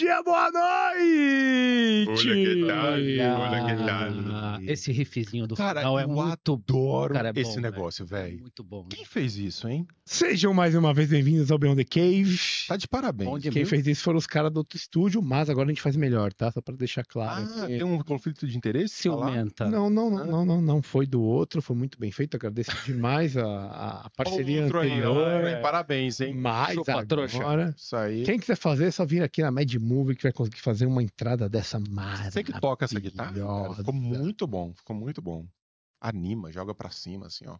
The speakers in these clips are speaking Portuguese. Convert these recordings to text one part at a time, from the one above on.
dia, boa noite! Olha que tarde, olha, que ah, Esse riffzinho do cara, final é muito adoro cara, é bom, esse negócio, é velho. muito bom. Quem fez isso, hein? Sejam mais uma vez bem-vindos ao Beyond the Cave. Tá de parabéns. Onde Quem viu? fez isso foram os caras do outro estúdio, mas agora a gente faz melhor, tá? Só pra deixar claro. Ah, tem um conflito de interesse? Se aumenta. Não, não, ah. não, não, não, Foi do outro, foi muito bem feito. Agradeço demais a, a parceria outro anterior. Aí, é, é. Parabéns, hein? Mais agora. Isso aí. Quem quiser fazer, só vir aqui na Mad Movie que vai conseguir fazer uma entrada dessa você que toca essa guitarra, cara, ficou muito bom, ficou muito bom. Anima, joga para cima, assim, ó.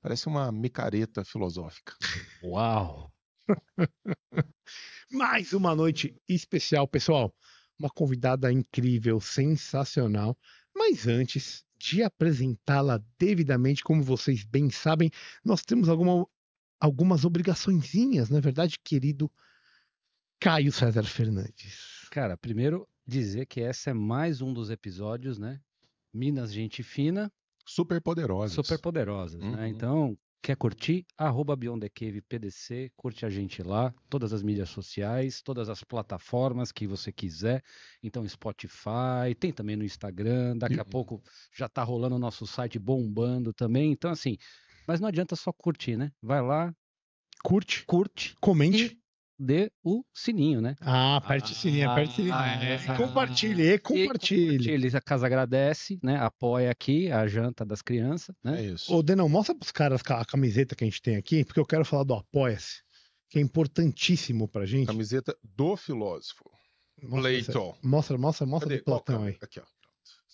Parece uma micareta filosófica. Uau! Mais uma noite especial, pessoal. Uma convidada incrível, sensacional. Mas antes de apresentá-la devidamente, como vocês bem sabem, nós temos alguma, algumas obrigaçõezinhas, não é verdade, querido Caio César Fernandes? Cara, primeiro, dizer que essa é mais um dos episódios, né? Minas Gente Fina. Super poderosas. Super poderosas, né. uhum. né? Então, quer curtir? Arroba Beyond the Cave PDC, curte a gente lá, todas as mídias sociais, todas as plataformas que você quiser. Então, Spotify, tem também no Instagram, daqui uhum. a pouco já tá rolando o nosso site bombando também. Então, assim, mas não adianta só curtir, né? Vai lá, curte, curte, comente dê o sininho, né? Ah, aperte o ah, sininho, aperte o sininho. Ah, é, ah, compartilhe, é, compartilhe. compartilhe. A casa agradece, né? Apoia aqui a janta das crianças, né? É isso. Ô, Denão, mostra pros caras a camiseta que a gente tem aqui, porque eu quero falar do Apoia-se, que é importantíssimo pra gente. Camiseta do filósofo. Platon. Mostra, mostra, mostra Cadê? do Platão aí. É? Aqui, ó.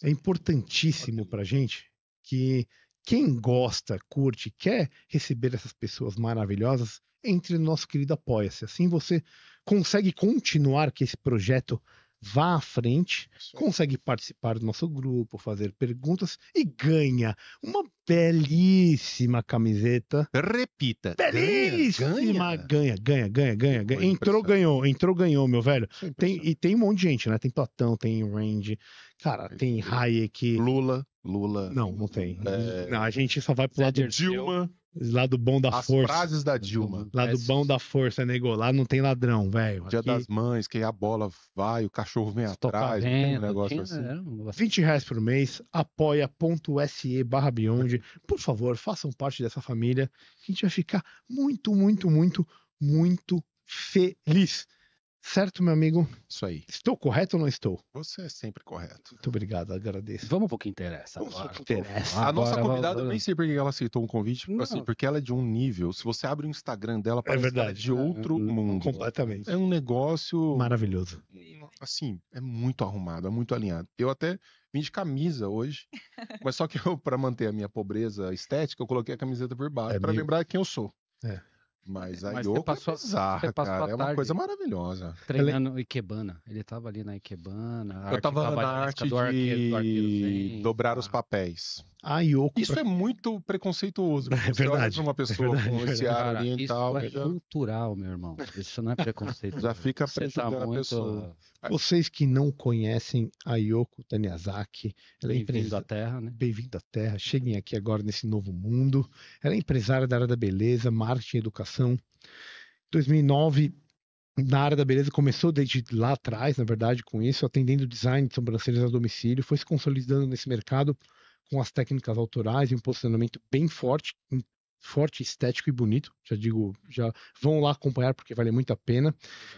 É importantíssimo pra gente que quem gosta, curte, quer receber essas pessoas maravilhosas, entre no nosso querido Apoia-se. Assim você consegue continuar que esse projeto vá à frente, consegue participar do nosso grupo, fazer perguntas e ganha uma belíssima camiseta. Repita. Belíssima! Ganha, ganha, ganha, ganha, ganha. ganha. Entrou, ganhou, entrou, ganhou, meu velho. É tem, e tem um monte de gente, né? Tem Platão, tem Randy, cara, tem Hayek. Lula. Lula. Não, não tem. É... Não, a gente só vai pro lado Dilma. Dilma. Lado bom da As força. As frases da Dilma. Lado Essa... É. bom da força, nego. Né, Lá não tem ladrão, velho. Dia das mães, que a bola vai, o cachorro vem atrás, venda, assim. é, um negócio assim. Era 20 reais por mês, apoia.se barra Beyond. Por favor, façam parte dessa família. A gente vai ficar muito, muito, muito, muito feliz. Certo, meu amigo? Isso aí. Estou correto ou não estou? Você é sempre correto. Muito obrigado, agradeço. Vamos pro que interessa. Vamos agora. pro que interessa. A agora, nossa convidada, eu nem sei por que ela aceitou um convite, não. assim, porque ela é de um nível. Se você abre o Instagram dela, é parece é verdade. de outro é, mundo. Completamente. É um negócio. Maravilhoso. Assim, é muito arrumado, é muito alinhado. Eu até vim de camisa hoje, mas só que eu, para manter a minha pobreza estética, eu coloquei a camiseta por baixo, é para meio... lembrar quem eu sou. É. Mas a Mas yoga é passou, é bizarra, cara. É uma coisa maravilhosa. Treinando Ela... Ikebana. Ele tava ali na Ikebana. Eu tava na arte do arqueiro, do arqueiro zen, dobrar os papéis. A Yoko... Isso é muito preconceituoso. É verdade. Você uma pessoa é verdade, com esse ar oriental... Isso é já... cultural, meu irmão. Isso não é preconceito. já fica preso tá muito... pessoa. É. Vocês que não conhecem a Yoko Taniyazaki, ela é Bem-vindo à Terra, né? Bem-vindo à Terra. Cheguem aqui agora nesse novo mundo. Ela é empresária da área da beleza, marketing e educação. Em 2009, na área da beleza, começou desde lá atrás, na verdade, com isso, atendendo design de sobrancelhas a domicílio, foi se consolidando nesse mercado com as técnicas autorais e um posicionamento bem forte em forte, estético e bonito. Já digo, já vão lá acompanhar porque vale muito a pena.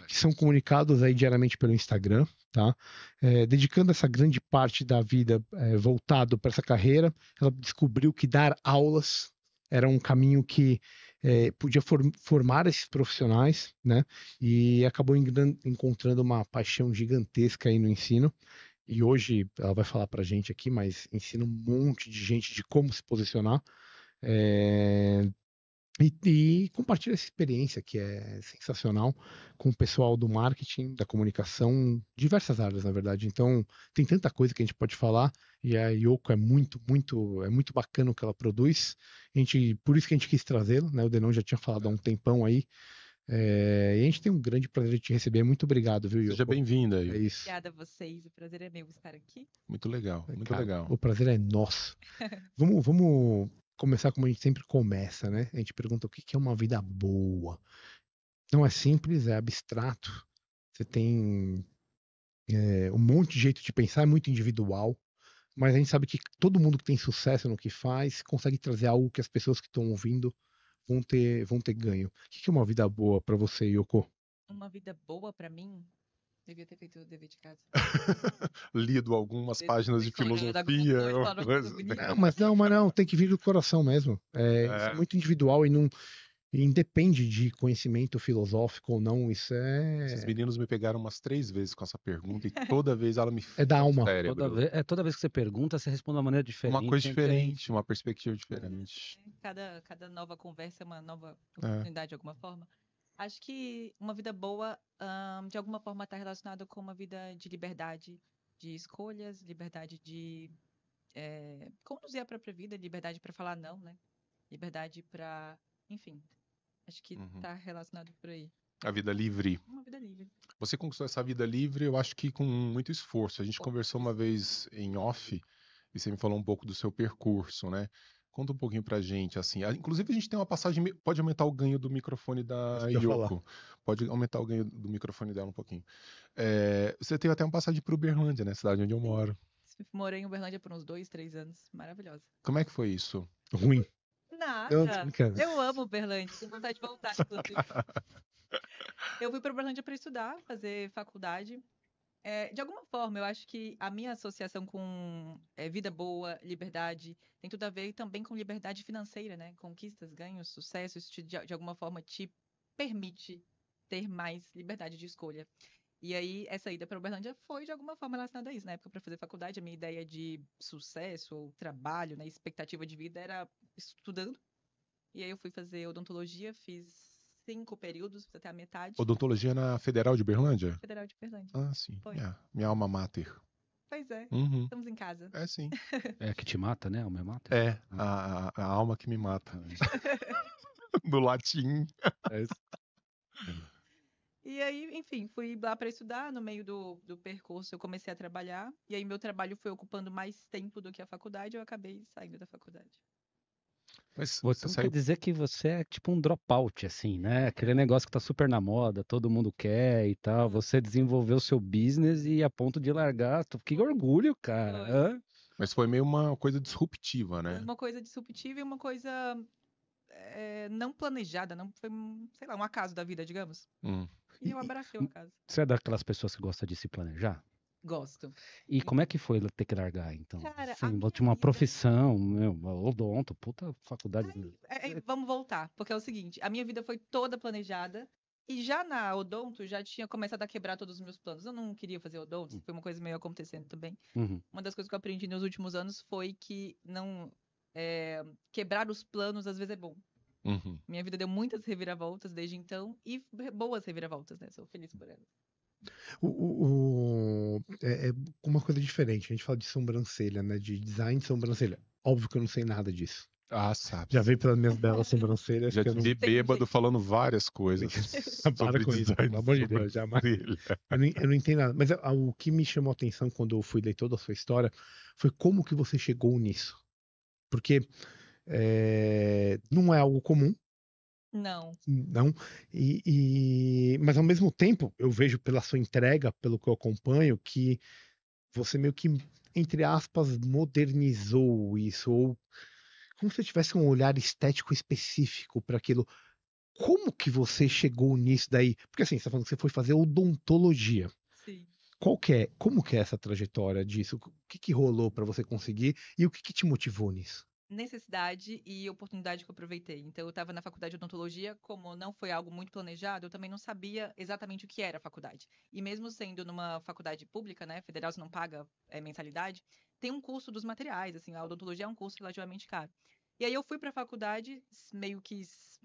Que são comunicados aí diariamente pelo Instagram, tá? É, dedicando essa grande parte da vida é, voltado para essa carreira, ela descobriu que dar aulas era um caminho que é, podia formar esses profissionais, né? E acabou encontrando uma paixão gigantesca aí no ensino. E hoje ela vai falar para gente aqui, mas ensina um monte de gente de como se posicionar é, e, e compartilha essa experiência que é sensacional com o pessoal do marketing, da comunicação, diversas áreas, na verdade. Então, tem tanta coisa que a gente pode falar e a Yoko é muito, muito, é muito bacana o que ela produz. A gente, por isso que a gente quis trazê-la, né? O Denon já tinha falado há um tempão aí. É, e a gente tem um grande prazer de te receber. Muito obrigado, viu, Yoko? Seja bem-vinda. É isso. Obrigada a vocês. O prazer é meu estar aqui. Muito legal, muito Cara, legal. O prazer é nosso. vamos, vamos começar como a gente sempre começa, né? A gente pergunta o que é uma vida boa. Não é simples, é abstrato. Você tem é, um monte de jeito de pensar, é muito individual. Mas a gente sabe que todo mundo que tem sucesso no que faz consegue trazer algo que as pessoas que estão ouvindo vão ter, vão ter ganho. O que é uma vida boa para você, Yoko? Uma vida boa para mim Devia ter feito o dever de casa. Lido algumas páginas de filosofia. Não, mas não, mas não, tem que vir do coração mesmo. É, é. é muito individual e não. Independe de conhecimento filosófico ou não, isso é. Esses meninos me pegaram umas três vezes com essa pergunta e toda vez ela me. É da alma. Toda vez, é, toda vez que você pergunta, você responde de uma maneira diferente. Uma coisa diferente, uma perspectiva diferente. É, cada, cada nova conversa é uma nova é. oportunidade de alguma forma. Acho que uma vida boa, um, de alguma forma, está relacionada com uma vida de liberdade de escolhas, liberdade de é, conduzir a própria vida, liberdade para falar não, né? Liberdade para, enfim, acho que está uhum. Tá relacionado por aí. A vida livre. Uma vida livre. Você conquistou essa vida livre, eu acho que com muito esforço. A gente conversou uma vez em off e você me falou um pouco do seu percurso, né? Conta um pouquinho pra gente, assim. Inclusive, a gente tem uma passagem. Pode aumentar o ganho do microfone da Yoko. Pode aumentar o ganho do microfone dela um pouquinho. É, você teve até uma passagem pro Uberlândia, né? Cidade onde eu moro. Morei em Uberlândia por uns dois, três anos. Maravilhosa. Como é que foi isso? Ruim. Nada. Eu, eu amo Uberlândia. Tenho vontade de voltar, inclusive. eu fui pra Uberlândia para estudar, fazer faculdade. É, de alguma forma, eu acho que a minha associação com é, vida boa, liberdade, tem tudo a ver também com liberdade financeira, né? Conquistas, ganhos, sucesso, isso te, de, de alguma forma te permite ter mais liberdade de escolha. E aí, essa ida para Uberlândia foi, de alguma forma, relacionada a isso. Na época, para fazer faculdade, a minha ideia de sucesso ou trabalho, né, expectativa de vida era estudando. E aí, eu fui fazer odontologia, fiz cinco períodos, até a metade. Odontologia na Federal de Berlândia? Federal de Berlândia. Ah, sim. Minha, é, minha, alma mater. Pois é, uhum. estamos em casa. É sim. É que te mata, né? A alma é mata. É, a, a, alma que me mata. no ah, é. latim. É isso. E aí, enfim, fui lá para estudar. No meio do, do percurso, eu comecei a trabalhar. E aí, meu trabalho foi ocupando mais tempo do que a faculdade. Eu acabei saindo da faculdade. Mas você então saiu... quer dizer que você é tipo um dropout, assim, né? Aquele negócio que tá super na moda, todo mundo quer e tal. Você desenvolveu seu business e a ponto de largar. Que orgulho, cara. Mas foi meio uma coisa disruptiva, né? Uma coisa disruptiva e uma coisa é, não planejada, não foi, sei lá, um acaso da vida, digamos. Hum. E eu abracei o acaso. Você é daquelas pessoas que gosta de se planejar? Gosto. E como é que foi ter que largar, então? Cara, assim, tinha uma vida... profissão, meu, odonto, puta faculdade. É, é, vamos voltar, porque é o seguinte, a minha vida foi toda planejada. E já na odonto, já tinha começado a quebrar todos os meus planos. Eu não queria fazer odonto, hum. foi uma coisa meio acontecendo também. Uhum. Uma das coisas que eu aprendi nos últimos anos foi que não é, quebrar os planos às vezes é bom. Uhum. Minha vida deu muitas reviravoltas desde então e boas reviravoltas, né? Sou feliz por elas. O, o, o é, é, uma coisa diferente. A gente fala de sobrancelha, né? De design de sobrancelha. Óbvio que eu não sei nada disso. Ah, sabe. Já veio pelas minhas belas sobrancelhas. Já te não... bêbado falando várias coisas. Para com isso, pelo amor de Deus, jamais. Eu não, eu não entendo nada. Mas ah, o que me chamou a atenção quando eu fui ler toda a sua história foi como que você chegou nisso. Porque é, não é algo comum, não. Não. E, e, Mas ao mesmo tempo, eu vejo pela sua entrega, pelo que eu acompanho, que você meio que, entre aspas, modernizou isso, ou como se tivesse um olhar estético específico para aquilo. Como que você chegou nisso daí? Porque assim, você está falando que você foi fazer odontologia. Sim. Qual que é, como que é essa trajetória disso? O que, que rolou para você conseguir e o que, que te motivou nisso? necessidade e oportunidade que eu aproveitei. Então, eu estava na faculdade de odontologia, como não foi algo muito planejado, eu também não sabia exatamente o que era a faculdade. E mesmo sendo numa faculdade pública, né, federal, você não paga é, mensalidade, tem um custo dos materiais, assim, a odontologia é um curso relativamente caro. E aí eu fui para a faculdade meio que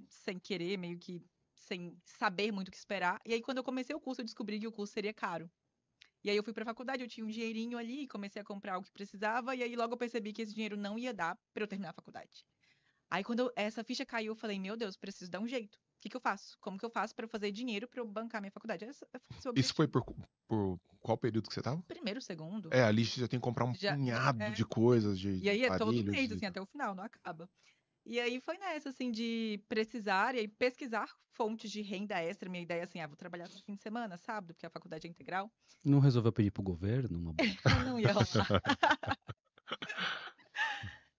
sem querer, meio que sem saber muito o que esperar. E aí, quando eu comecei o curso, eu descobri que o curso seria caro. E aí eu fui para a faculdade, eu tinha um dinheirinho ali, e comecei a comprar o que precisava, e aí logo eu percebi que esse dinheiro não ia dar para eu terminar a faculdade. Aí quando essa ficha caiu, eu falei, meu Deus, preciso dar um jeito. O que, que eu faço? Como que eu faço para fazer dinheiro para eu bancar minha faculdade? É isso foi por, por, qual período que você estava? Primeiro, segundo. É, a lista já tem que comprar um já, punhado é. de coisas, de E aí é todo mês, de... assim, até o final, não acaba. E aí foi nessa, assim, de precisar e pesquisar fontes de renda extra. Minha ideia, assim, ah, vou trabalhar no fim de semana, sábado, porque a faculdade é integral. Não resolveu pedir pro governo uma Não ia rolar.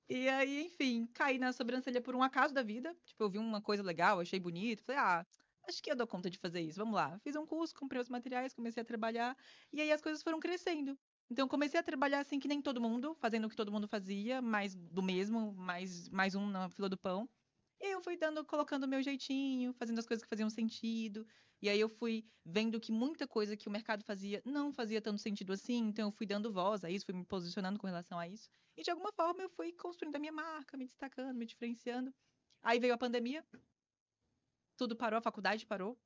e aí, enfim, caí na sobrancelha por um acaso da vida. Tipo, eu vi uma coisa legal, achei bonito. Falei, ah, acho que eu dou conta de fazer isso, vamos lá. Fiz um curso, comprei os materiais, comecei a trabalhar. E aí as coisas foram crescendo. Então comecei a trabalhar assim que nem todo mundo, fazendo o que todo mundo fazia, mais do mesmo, mais, mais um na fila do pão. E aí eu fui dando, colocando o meu jeitinho, fazendo as coisas que faziam sentido. E aí eu fui vendo que muita coisa que o mercado fazia não fazia tanto sentido assim. Então eu fui dando voz a isso, fui me posicionando com relação a isso. E de alguma forma eu fui construindo a minha marca, me destacando, me diferenciando. Aí veio a pandemia, tudo parou, a faculdade parou.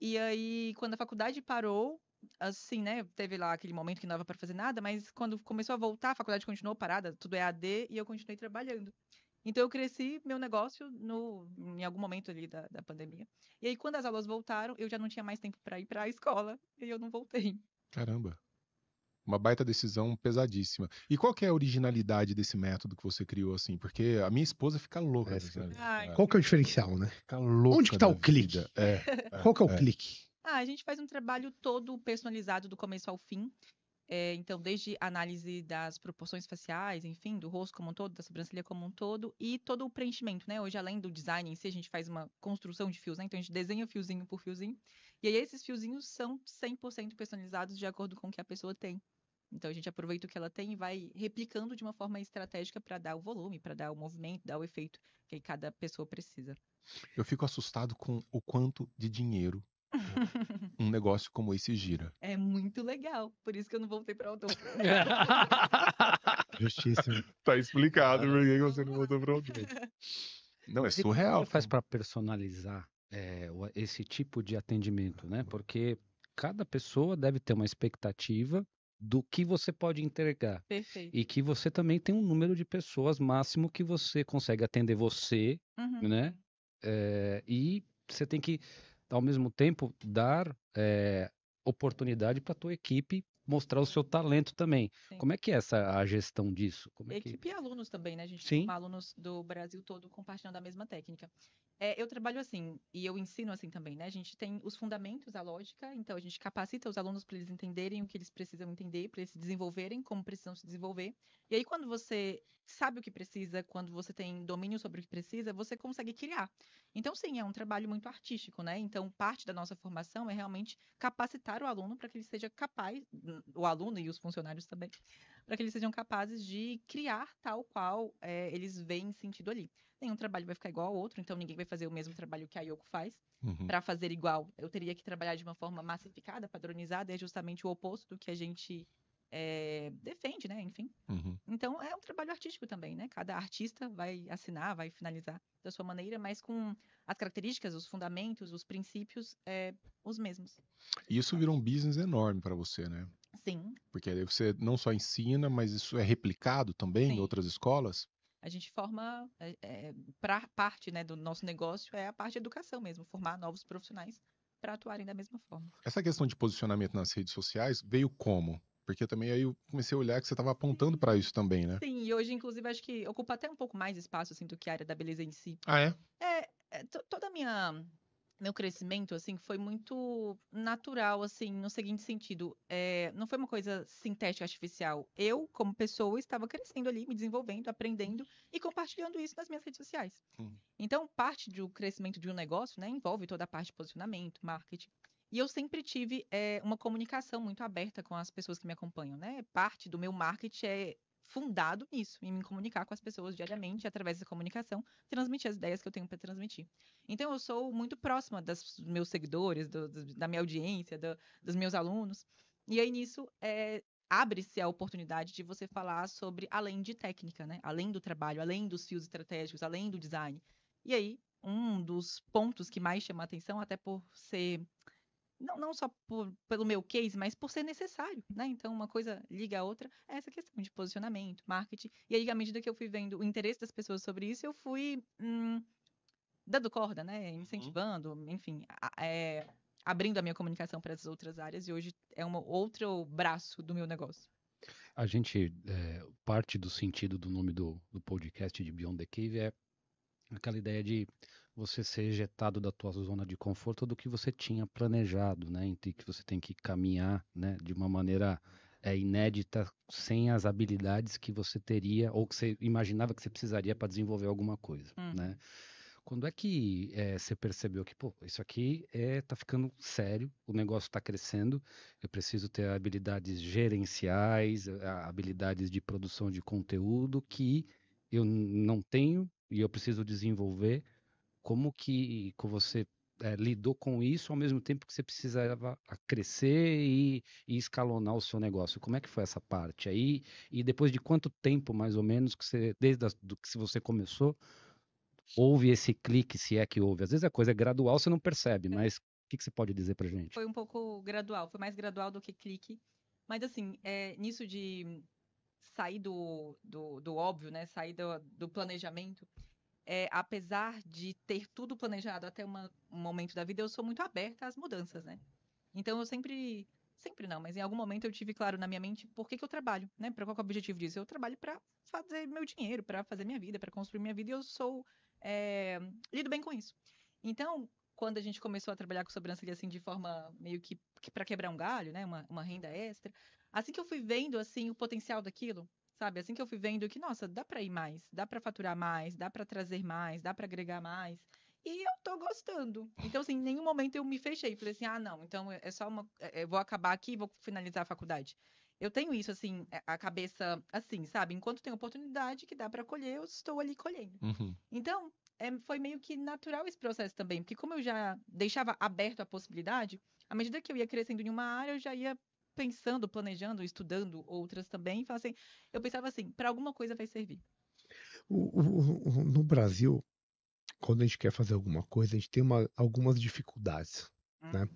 E aí, quando a faculdade parou, assim, né? Teve lá aquele momento que não dava para fazer nada, mas quando começou a voltar, a faculdade continuou parada, tudo é AD e eu continuei trabalhando. Então eu cresci meu negócio no, em algum momento ali da, da pandemia. E aí quando as aulas voltaram, eu já não tinha mais tempo para ir para a escola e eu não voltei. Caramba. Uma baita decisão pesadíssima. E qual que é a originalidade desse método que você criou assim? Porque a minha esposa fica louca. É, né? Qual que é o diferencial, né? Fica louca. Onde que tá o clique? É, é, Qual que é o é, é. clique? Ah, a gente faz um trabalho todo personalizado do começo ao fim. É, então, desde análise das proporções faciais, enfim, do rosto como um todo, da sobrancelha como um todo, e todo o preenchimento, né? Hoje, além do design em si, a gente faz uma construção de fios, né? Então, a gente desenha fiozinho por fiozinho. E aí, esses fiozinhos são 100% personalizados de acordo com o que a pessoa tem. Então, a gente aproveita o que ela tem e vai replicando de uma forma estratégica para dar o volume, para dar o movimento, dar o efeito que cada pessoa precisa. Eu fico assustado com o quanto de dinheiro um negócio como esse gira. É muito legal, por isso que eu não voltei para Odon. Justiça, Tá explicado tá por que você não voltou para Odon. Não, é, é surreal. Como faz para personalizar é, esse tipo de atendimento, né? Porque cada pessoa deve ter uma expectativa do que você pode entregar. Perfeito. E que você também tem um número de pessoas máximo que você consegue atender você, uhum. né? É, e você tem que ao mesmo tempo dar é, oportunidade para a tua equipe mostrar o seu talento também. Sim. Como é que é essa a gestão disso? Como é que... Equipe e alunos também, né? A gente Sim. tem alunos do Brasil todo compartilhando a mesma técnica. É, eu trabalho assim, e eu ensino assim também, né? A gente tem os fundamentos, a lógica, então a gente capacita os alunos para eles entenderem o que eles precisam entender, para eles se desenvolverem, como precisam se desenvolver. E aí, quando você sabe o que precisa, quando você tem domínio sobre o que precisa, você consegue criar. Então, sim, é um trabalho muito artístico, né? Então, parte da nossa formação é realmente capacitar o aluno para que ele seja capaz, o aluno e os funcionários também, para que eles sejam capazes de criar tal qual é, eles veem sentido ali. Nenhum trabalho vai ficar igual ao outro, então ninguém vai fazer o mesmo trabalho que a Yoko faz. Uhum. Para fazer igual, eu teria que trabalhar de uma forma massificada, padronizada, é justamente o oposto do que a gente é, defende, né? Enfim. Uhum. Então é um trabalho artístico também, né? Cada artista vai assinar, vai finalizar da sua maneira, mas com as características, os fundamentos, os princípios, é, os mesmos. E isso virou um business enorme para você, né? Sim. Porque aí você não só ensina, mas isso é replicado também Sim. em outras escolas? A gente forma, é, eh, eh, para parte né, do nosso negócio, é a parte de educação mesmo, formar novos profissionais para atuarem da mesma forma. Essa questão de posicionamento nas redes sociais veio como? Porque também aí eu comecei a olhar que você estava apontando para isso também, né? Sim, e hoje, inclusive, acho que ocupa até um pouco mais espaço assim, do que a área da beleza em si. Ah, é? É, é toda a minha meu crescimento, assim, foi muito natural, assim, no seguinte sentido. É, não foi uma coisa sintética, artificial. Eu, como pessoa, estava crescendo ali, me desenvolvendo, aprendendo e compartilhando isso nas minhas redes sociais. Então, parte do crescimento de um negócio, né, envolve toda a parte de posicionamento, marketing. E eu sempre tive é, uma comunicação muito aberta com as pessoas que me acompanham, né? Parte do meu marketing é fundado nisso, em me comunicar com as pessoas diariamente, através dessa comunicação, transmitir as ideias que eu tenho para transmitir. Então, eu sou muito próxima dos meus seguidores, do, do, da minha audiência, do, dos meus alunos. E aí, nisso, é, abre-se a oportunidade de você falar sobre além de técnica, né? Além do trabalho, além dos fios estratégicos, além do design. E aí, um dos pontos que mais chama atenção, até por ser não, não só por, pelo meu case, mas por ser necessário, né? Então, uma coisa liga a outra, é essa questão de posicionamento, marketing. E aí, à medida que eu fui vendo o interesse das pessoas sobre isso, eu fui hum, dando corda, né? Uhum. Incentivando, uhum. enfim, é, abrindo a minha comunicação para essas outras áreas. E hoje é um outro braço do meu negócio. A gente, é, parte do sentido do nome do, do podcast de Beyond the Cave é aquela ideia de você ser ejetado da tua zona de conforto do que você tinha planejado, né? que você tem que caminhar, né? De uma maneira é, inédita, sem as habilidades que você teria ou que você imaginava que você precisaria para desenvolver alguma coisa, né. uhum. né? Quando é que é, você percebeu que, pô, isso aqui é, tá ficando sério, o negócio está crescendo, eu preciso ter habilidades gerenciais, habilidades de produção de conteúdo que eu não tenho e eu preciso desenvolver como que você é, lidou com isso ao mesmo tempo que você precisava crescer e, e, escalonar o seu negócio. Como é que foi essa parte aí? E depois de quanto tempo, mais ou menos, que você, desde a, do que você começou, houve esse clique, se é que houve? Às vezes a coisa é gradual, você não percebe, é. mas o que, que, você pode dizer pra gente? Foi um pouco gradual, foi mais gradual do que clique. Mas assim, é, nisso de sair do, do, do óbvio, né? Sair do, do planejamento, é, apesar de ter tudo planejado até uma, um momento da vida, eu sou muito aberta às mudanças, né? Então eu sempre sempre não, mas em algum momento eu tive claro na minha mente por que, que eu trabalho, né? Para qual é o objetivo disso? Eu trabalho para fazer meu dinheiro, para fazer minha vida, para construir minha vida e eu sou é, lido bem com isso. Então, quando a gente começou a trabalhar com sobrancelha assim de forma meio que, que para quebrar um galho, né? Uma, uma renda extra, assim que eu fui vendo assim o potencial daquilo, Sabe, assim que eu fui vendo que, nossa, dá para ir mais, dá para faturar mais, dá para trazer mais, dá para agregar mais. E eu tô gostando. Então, assim, em nenhum momento eu me fechei. Falei assim, ah, não, então é só uma. Eu é, é, vou acabar aqui e vou finalizar a faculdade. Eu tenho isso, assim, é, a cabeça assim, sabe? Enquanto tem oportunidade que dá para colher, eu estou ali colhendo. Uhum. Então, é, foi meio que natural esse processo também, porque como eu já deixava aberto a possibilidade, à medida que eu ia crescendo em uma área, eu já ia pensando, planejando, estudando outras também, fala assim, eu pensava assim, para alguma coisa vai servir. O, o, o, no Brasil, quando a gente quer fazer alguma coisa, a gente tem uma, algumas dificuldades. Hum, né?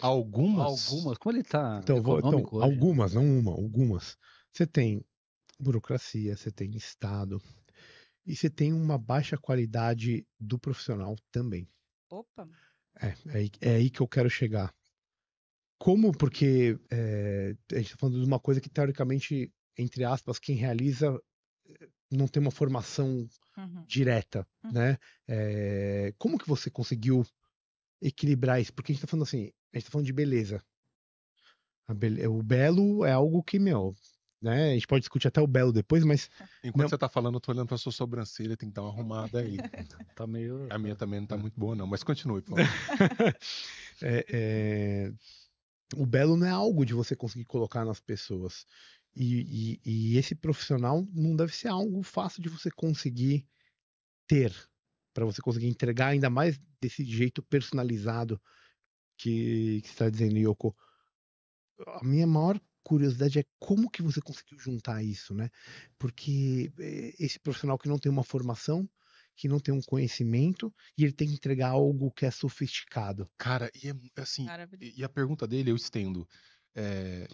Algumas? Algumas. Como ele está? Então, então algumas, não uma, algumas. Você tem burocracia, você tem Estado, e você tem uma baixa qualidade do profissional também. Opa! É, é, é aí que eu quero chegar como, porque é, a gente está falando de uma coisa que, teoricamente, entre aspas, quem realiza eh, não tem uma formação uhum. direta, uhum. né? É, como que você conseguiu equilibrar isso? Porque a gente está falando assim, a gente está falando de beleza. Be o belo é algo que, meu, né? A gente pode discutir até o belo depois, mas. Enquanto não... você tá falando, eu tô olhando pra sua sobrancelha, tem que dar uma arrumada aí. tá meio. A minha também não tá muito boa, não, mas continue, por favor. é, é o belo não é algo de você conseguir colocar nas pessoas. E, e, e esse profissional não deve ser algo fácil de você conseguir ter, para você conseguir entregar ainda mais desse jeito personalizado que, está dizendo, Yoko. A minha maior curiosidade é como que você conseguiu juntar isso, né? Porque eh, esse profissional que não tem uma formação, que não tem um conhecimento e ele tem que entregar algo que é sofisticado. Cara, e é assim. E, e a pergunta dele eu estendo. É,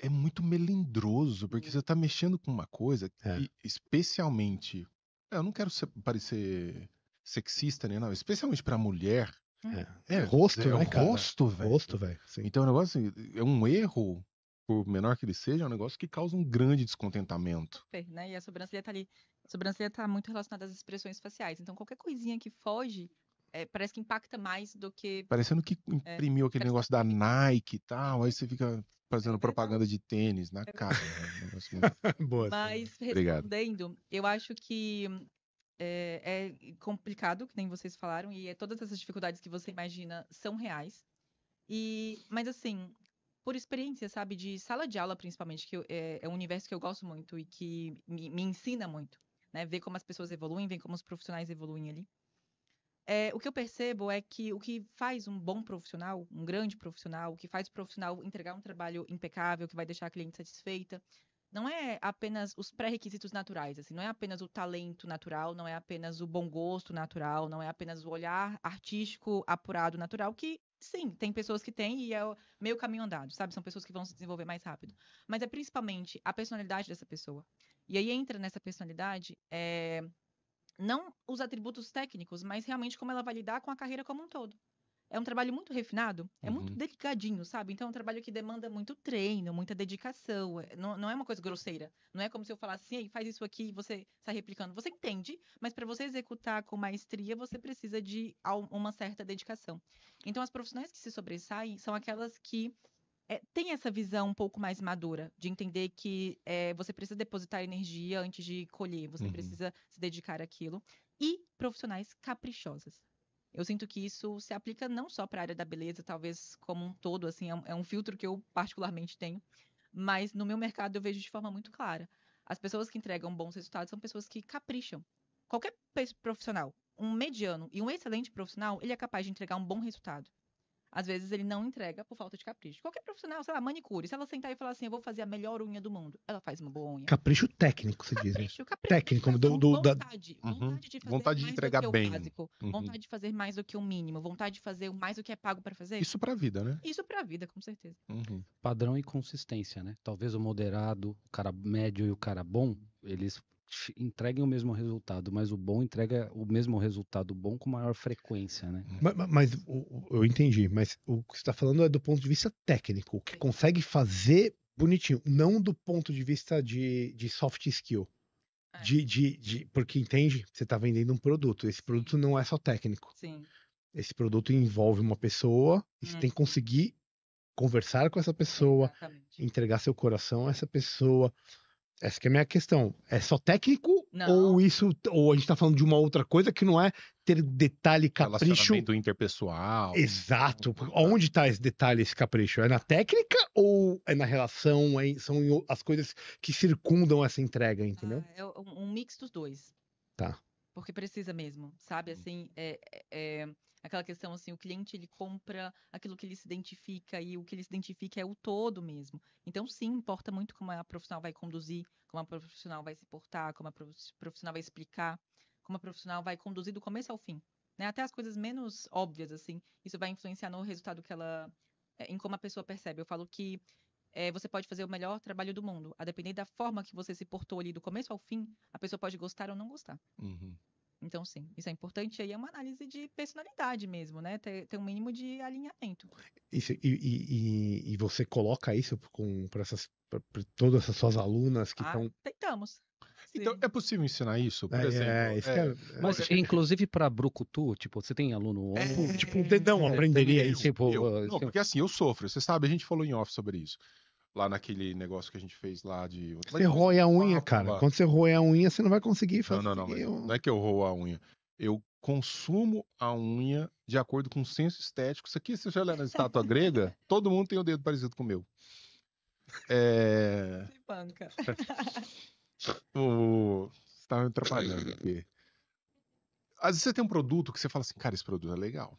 é muito melindroso, porque uhum. você está mexendo com uma coisa que, é. especialmente. É, eu não quero ser, parecer sexista, nem Não, especialmente para mulher. Uhum. É. é. é, rosto, é, né, cara? Rosto, velho. Rosto, velho. Então, o é negócio assim, é um erro, por menor que ele seja, é um negócio que causa um grande descontentamento. Super, né? E a sobrancelha tá ali a sobrancelha está muito relacionada às expressões faciais. Então, qualquer coisinha que foge é, parece que impacta mais do que. Parecendo que é, imprimiu é, aquele negócio que... da Nike e tal, aí você fica fazendo é propaganda de tênis na é cara. Né? Boa. Mas respondendo, Obrigado. eu acho que é, complicado, que nem vocês falaram, e todas essas dificuldades que você imagina são reais. E, mas assim, por experiência, sabe, de sala de aula principalmente, que eu, é, um universo que eu gosto muito e que me, me ensina muito né? Ver como as pessoas evoluem, ver como os profissionais evoluem ali. É, o que eu percebo é que o que faz um bom profissional, um grande profissional, o que faz o profissional entregar um trabalho impecável, que vai deixar a cliente satisfeita, não é apenas os pré-requisitos naturais, assim, não é apenas o talento natural, não é apenas o bom gosto natural, não é apenas o olhar artístico apurado natural, que sim, tem pessoas que têm e é meio caminho andado, sabe? São pessoas que vão se desenvolver mais rápido. Mas é principalmente a personalidade dessa pessoa. E aí entra nessa personalidade é, não os atributos técnicos, mas realmente como ela vai lidar com a carreira como um todo. É um trabalho muito refinado, é uhum. muito delicadinho, sabe? Então é um trabalho que demanda muito treino, muita dedicação. Eh, não, não é uma coisa grosseira. Não é como se eu falasse assim, faz isso aqui e você sai replicando. Você entende, mas para você executar com maestria, você precisa de uma certa dedicação. Então, as profissionais que se sobressaem são aquelas que é, tem essa visão um pouco mais madura, de entender que é, você precisa depositar energia antes de colher, você uhum. precisa se dedicar àquilo. E profissionais caprichosas. Eu sinto que isso se aplica não só para a área da beleza, talvez como um todo, assim, é um, é um filtro que eu particularmente tenho, mas no meu mercado eu vejo de forma muito clara. As pessoas que entregam bons resultados são pessoas que capricham. Qualquer profissional, um mediano e um excelente profissional, ele é capaz de entregar um bom resultado. Às vezes ele não entrega por falta de capricho. Qualquer profissional, sei lá, manicure, se ela sentar e falar assim, eu vou fazer a melhor unha do mundo, ela faz uma boa unha. Capricho técnico, você diz. Né? Capricho, técnico, do, do, vontade, da... Uhum. vontade de fazer vontade mais de entregar do que bem. o básico, uhum. vontade de fazer mais do que o mínimo, vontade de fazer mais do que é pago para fazer. Isso para a vida, né? Isso para a vida, com certeza. Uhum. Padrão e consistência, né? Talvez o moderado, o cara médio e o cara bom, eles entreguem o mesmo resultado, mas o bom entrega o mesmo resultado bom com maior frequência, né? Mas, mas o, eu entendi, mas o que você está falando é do ponto de vista técnico, que consegue fazer bonitinho, não do ponto de vista de, de soft skill. É. De, de, de, porque entende, você está vendendo um produto, esse produto não é só técnico. Sim. Esse produto envolve uma pessoa, e você hum. tem que uhum. conseguir conversar com essa pessoa, Exatamente. entregar seu coração a essa pessoa, essa que é a minha questão. É só técnico não. ou isso ou a gente tá falando de uma outra coisa que não é ter detalhe capricho Relacionamento interpessoal. Exato. Onde tá esse detalhe, esse capricho? É na técnica ou é na relação, é, são as coisas que circundam essa entrega, entendeu? Ah, é um mix dos dois. Tá. Porque precisa mesmo, sabe? Hum. Assim, é, é, é aquela questão assim, o cliente ele compra aquilo que ele se identifica e o que ele se identifica é o todo mesmo. Então sim, importa muito como a profissional vai conduzir, como a profissional vai se portar, como a profissional vai explicar, como a profissional vai conduzir do começo ao fim. Né? Até as coisas menos óbvias, assim, isso vai influenciar no resultado que ela. Eh, em como a pessoa percebe. Eu falo que é, você pode fazer o melhor trabalho do mundo. A depender da forma que você se portou ali do começo ao fim, a pessoa pode gostar ou não gostar. Uhum. Então, sim, isso é importante. Aí é uma análise de personalidade mesmo, né? Ter, ter um mínimo de alinhamento. Isso, e, e, e, você coloca isso para todas essas suas alunas que estão. Ah, tentamos. Então, é possível ensinar isso, por é, é exemplo? É, isso é, mas, é. inclusive, para Brucutu, tipo, você tem aluno... É, tipo, um dedão é, aprenderia isso. Tipo, não, porque assim, eu sofro. Você sabe, a gente falou em off sobre isso lá naquele negócio que a gente fez lá de. Você roe a unha, cara. Lá. Quando você roe a unha, você não vai conseguir fazer. Não, não, não. Eu... Não é que eu roo a unha. Eu consumo a unha de acordo com o senso estético. Isso aqui, se você olhar na estátua grega, todo mundo tem o um dedo parecido com o meu. É. Banca. o... Você tá me atrapalhando aqui. Às vezes você tem um produto que você fala assim, cara, esse produto é legal.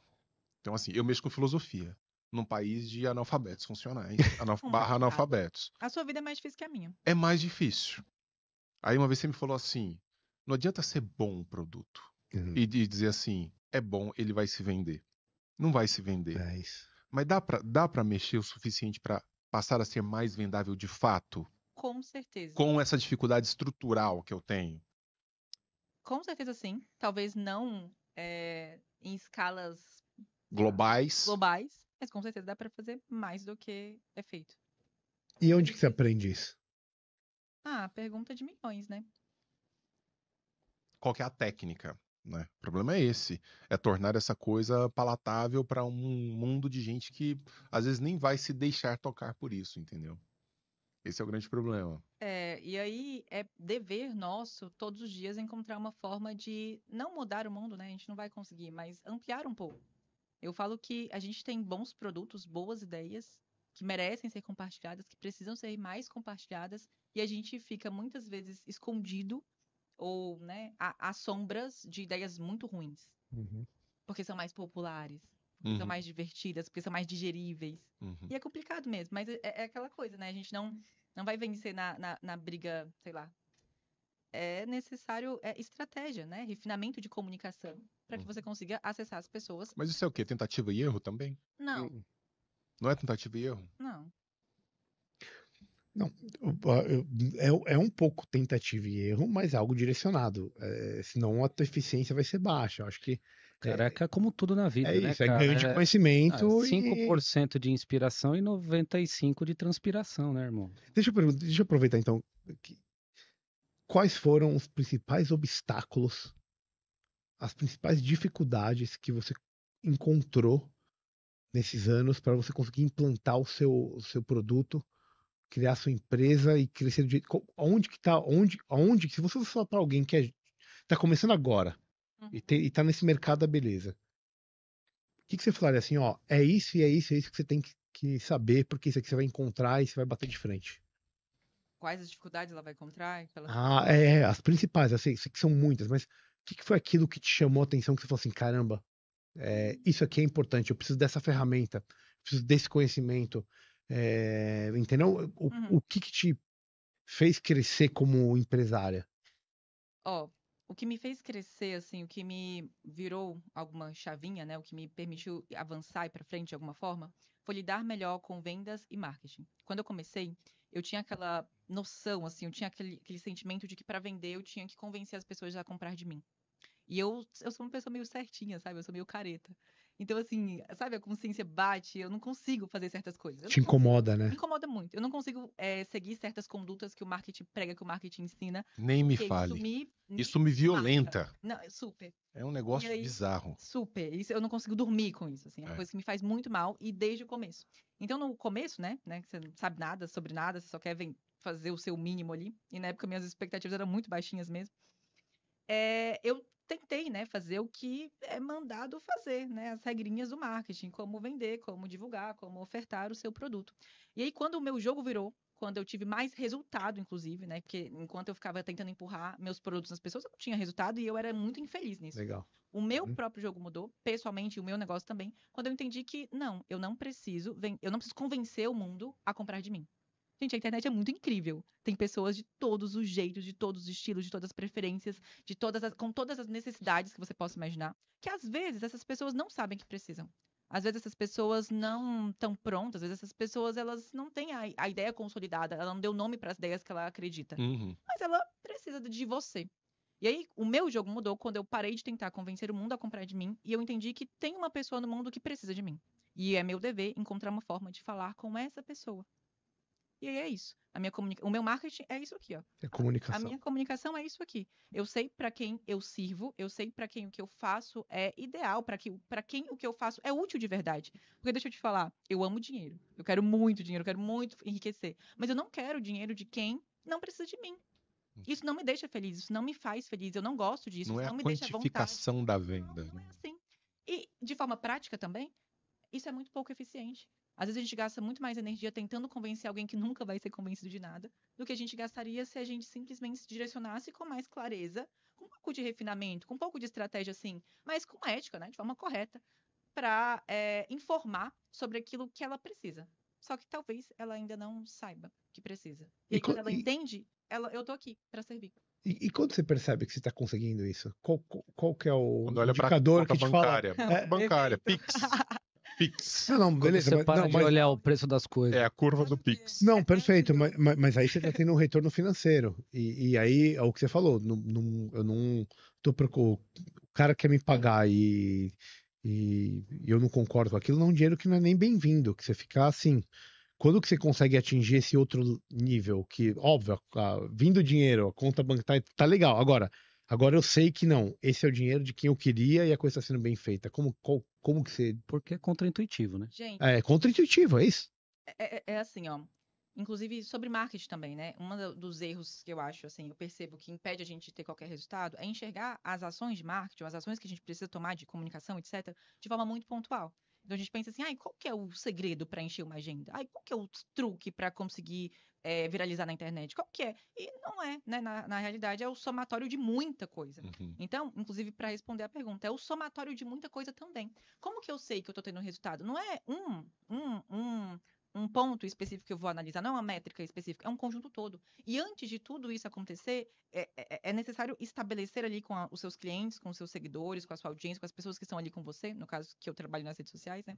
Então, assim, eu mexo com filosofia num país de analfabetos funcionais, analf barra tá. analfabetos. A sua vida é mais difícil que a minha. É mais difícil. Aí uma vez você me falou assim: não adianta ser bom o produto uhum. e, e, dizer assim, é bom, ele vai se vender. Não vai se vender. É Mas dá pra, dá pra mexer o suficiente para passar a ser mais vendável de fato? Com certeza. Com essa dificuldade estrutural que eu tenho? Com certeza sim. Talvez não é, em escalas globais. globais mas com certeza dá para fazer mais do que é feito. E onde que você aprende isso? Ah, pergunta de milhões, né? Qual que é a técnica? Né? O problema é esse, é tornar essa coisa palatável para um mundo de gente que às vezes nem vai se deixar tocar por isso, entendeu? Esse é o grande problema. É, e aí é dever nosso todos os dias encontrar uma forma de não mudar o mundo, né? A gente não vai conseguir, mas ampliar um pouco. Eu falo que a gente tem bons produtos, boas ideias que merecem ser compartilhadas, que precisam ser mais compartilhadas, e a gente fica muitas vezes escondido ou, né, às sombras de ideias muito ruins. Uhum. Porque são mais populares, porque uhum. são mais divertidas, porque são mais digeríveis. Uhum. E é complicado mesmo, mas é, é, aquela coisa, né? A gente não, não vai vencer na, na, na briga, sei lá. É necessário é, estratégia, né? Refinamento de comunicação para que hum. você consiga acessar as pessoas. Mas isso é o quê? Tentativa e erro também? Não. Hum. Não é tentativa e erro? Não. Não, é, é um pouco tentativa e erro, mas é algo direcionado. É, senão a tua eficiência vai ser baixa. Eu acho que. É, Caraca, é, como tudo na vida, é né? Isso, é cara? É ganho de é, conhecimento. É, ah, 5% e... de inspiração e 95% de transpiração, né, irmão? Deixa eu, deixa eu aproveitar então. Quais foram os principais obstáculos as principais dificuldades que você encontrou nesses anos para você conseguir implantar o seu, o seu produto, criar sua empresa e crescer do jeito. Onde que tá? Onde, onde se você falar para alguém que está é, tá começando agora uhum. e, está nesse mercado da beleza, o que, que, você falaria assim, ó, é isso e é isso, é isso que você tem que, que saber, porque isso aqui você vai encontrar e você vai bater de frente quais as dificuldades ela vai encontrar? Pela... Ah, é, as principais, assim, que são muitas, mas que, que foi aquilo que te chamou a atenção, que você falou assim, caramba, é, isso aqui é importante, eu preciso dessa ferramenta, preciso desse conhecimento, é, entendeu? O, uhum. o que, que te fez crescer como empresária? Ó, oh, o que me fez crescer, assim, o que me virou alguma chavinha, né, o que me permitiu avançar e para frente de alguma forma, foi lidar melhor com vendas e marketing. Quando eu comecei, eu tinha aquela noção, assim, eu tinha aquele, aquele sentimento de que para vender eu tinha que convencer as pessoas a comprar de mim. E eu, eu sou uma pessoa meio certinha, sabe? Eu sou meio careta. Então, assim, sabe, a consciência bate, eu não consigo fazer certas coisas. Te incomoda, consigo, né? Me incomoda muito. Eu não consigo é, seguir certas condutas que o marketing prega, que o marketing ensina. Nem me fale. Isso me, isso me violenta. Não, é super. É um negócio aí, bizarro. Super. Isso, eu não consigo dormir com isso, assim. É uma é. coisa que me faz muito mal e desde o começo. Então, no começo, né, né, você não sabe nada sobre nada, você só quer fazer o seu mínimo ali. E na época, minhas expectativas eram muito baixinhas mesmo. É, eu tentei, né, fazer o que é mandado fazer, né, as regrinhas do marketing, como vender, como divulgar, como ofertar o seu produto. E aí quando o meu jogo virou, quando eu tive mais resultado, inclusive, né, porque enquanto eu ficava tentando empurrar meus produtos nas pessoas, eu não tinha resultado e eu era muito infeliz nisso. Legal. O meu uhum. próprio jogo mudou, pessoalmente, o meu negócio também, quando eu entendi que não, eu não preciso, eu não preciso convencer o mundo a comprar de mim. Gente, a internet é muito incrível. Tem pessoas de todos os jeitos, de todos os estilos, de todas as preferências, de todas as, com todas as necessidades que você possa imaginar. Que às vezes essas pessoas não sabem que precisam. Às vezes essas pessoas não estão prontas, às vezes essas pessoas elas não têm a, a ideia consolidada, ela não deu nome para as ideias que ela acredita. Uhum. Mas ela precisa de você. E aí, o meu jogo mudou quando eu parei de tentar convencer o mundo a comprar de mim e eu entendi que tem uma pessoa no mundo que precisa de mim. E é meu dever encontrar uma forma de falar com essa pessoa. E é isso. A minha comunica... O meu marketing é isso aqui, ó. É comunicação. A minha comunicação é isso aqui. Eu sei para quem eu sirvo, eu sei para quem o que eu faço é ideal, para que, pra quem o que eu faço é útil de verdade. Porque deixa eu te falar, eu amo dinheiro. Eu quero muito dinheiro, eu quero muito enriquecer. Mas eu não quero dinheiro de quem não precisa de mim. Isso não me deixa feliz, isso não me faz feliz, eu não gosto disso, não, é não me deixa vontade. a quantificação da venda. Não, não é né? é assim. E de forma prática também, isso é muito pouco eficiente. Às vezes a gente gasta muito mais energia tentando convencer alguém que nunca vai ser convencido de nada do que a gente gastaria se a gente simplesmente se direcionasse com mais clareza, com um pouco de refinamento, com um pouco de estratégia, sim, mas com ética, né, de forma correta, para é, informar sobre aquilo que ela precisa. Só que talvez ela ainda não saiba que precisa. E, e quando ela e... entende, ela, eu tô aqui para servir. E, e, quando você percebe que você está conseguindo isso? Qual, qual, qual, que é o quando indicador olha pra, que te bancária, fala? É, bancária, Pix. Pix. Não, não, beleza. Quando para mas, não, de olhar o preço das coisas. É a curva do Pix. Não, é, é perfeito, mas, mas aí você está tendo um retorno financeiro. E, e, aí é o que você falou. Não, não, eu não tô procurando. O cara quer me pagar e, e, eu não concordo com aquilo, não é um dinheiro que não é nem bem-vindo, que você ficar assim. Quando que você consegue atingir esse outro nível? Que, óbvio, a, a, vindo dinheiro, a conta bancária tá, tá legal. Agora, Agora eu sei que não, esse é o dinheiro de quem eu queria e a coisa está sendo bem feita. Como, qual, como que você. Porque é contraintuitivo, né? Gente. É, é contraintuitivo, é isso. É, é, é, assim, ó. Inclusive sobre marketing também, né? Um dos erros que eu acho, assim, eu percebo que impede a gente de ter qualquer resultado é enxergar as ações de marketing, as ações que a gente precisa tomar de comunicação, etc., de forma muito pontual. Então a gente pensa assim, ai, qual que é o segredo para encher uma agenda? Ai, qual que é o truque para conseguir é, viralizar na internet. Qual que é? E não é, né? Na, na realidade, é o somatório de muita coisa. Uhum. Então, inclusive, para responder a pergunta, é o somatório de muita coisa também. Como que eu sei que eu estou tendo resultado? Não é um, um, um, um ponto específico que eu vou analisar, não é uma métrica específica, é um conjunto todo. E antes de tudo isso acontecer, é, é, é, é necessário estabelecer ali com a, os seus clientes, com os seus seguidores, com a sua audiência, com as pessoas que estão ali com você, no caso que eu trabalho nas redes sociais, né?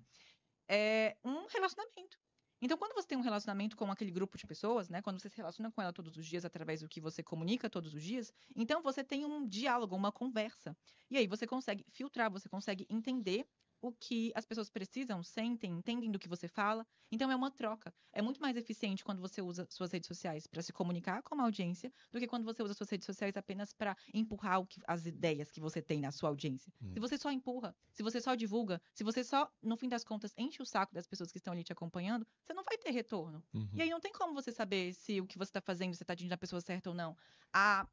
É um relacionamento. Então, quando você tem um relacionamento com aquele grupo de pessoas, né, quando você se relaciona com ela todos os dias através do que você comunica todos os dias, então você tem um diálogo, uma conversa. E aí você consegue filtrar, você consegue entender o que as pessoas precisam, sentem, entendem do que você fala. Então é uma troca. É muito mais eficiente quando você usa suas redes sociais para se comunicar com uma audiência do que quando você usa suas redes sociais apenas para empurrar que, as ideias que você tem na sua audiência. Hum. Se você só empurra, se você só divulga, se você só, no fim das contas, enche o saco das pessoas que estão ali te acompanhando, você não vai ter retorno. Uhum. E aí não tem como você saber se o que você está fazendo, você está atingindo a pessoa certa ou não. A,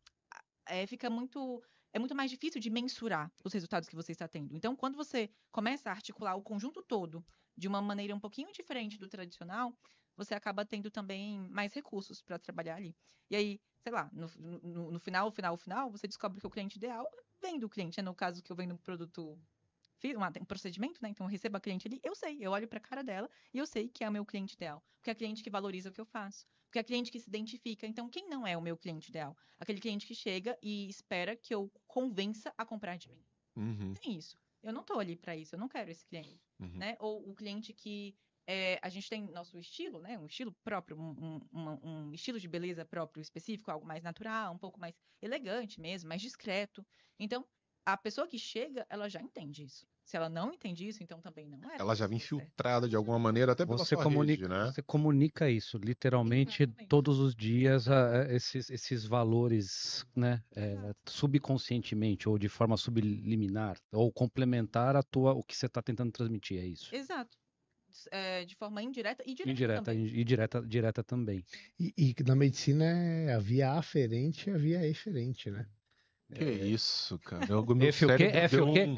é, fica muito é muito mais difícil de mensurar os resultados que você está tendo. Então, quando você começa a articular o conjunto todo de uma maneira um pouquinho diferente do tradicional, você acaba tendo também mais recursos para trabalhar ali. E aí, sei lá, no, no, no final, final, final, você descobre que o cliente ideal vem do cliente. É no caso que eu vendo um produto fiz um procedimento, né? Então eu recebo a cliente ali, eu sei, eu olho para a cara dela e eu sei que é o meu cliente ideal, porque é a cliente que valoriza o que eu faço, porque é cliente que se identifica. Então, quem não é o meu cliente ideal? Aquele cliente que chega e espera que eu convença a comprar de mim. Uhum. Tem isso. Eu não estou ali para isso, eu não quero esse cliente. Uhum. Né? Ou o cliente que é, a gente tem nosso estilo, né? Um estilo próprio, um, um, um, estilo de beleza próprio específico, algo mais natural, um pouco mais elegante mesmo, mais discreto. Então, a pessoa que chega, ela já entende isso. Se ela não entende isso, então também não é. Ela já vem né? infiltrada de alguma maneira, até pela você comunica, rede, né? Você comunica isso, literalmente, Exatamente. todos os dias, a, esses, esses valores, né? É, subconscientemente, ou de forma subliminar, ou complementar a tua, o que você está tentando transmitir, é isso. Exato. É, de forma indireta e direta. Indireta também. e direta, direta também. E, e na medicina é a via aferente e a via eferente, né? É, que é... isso, cara. Meu,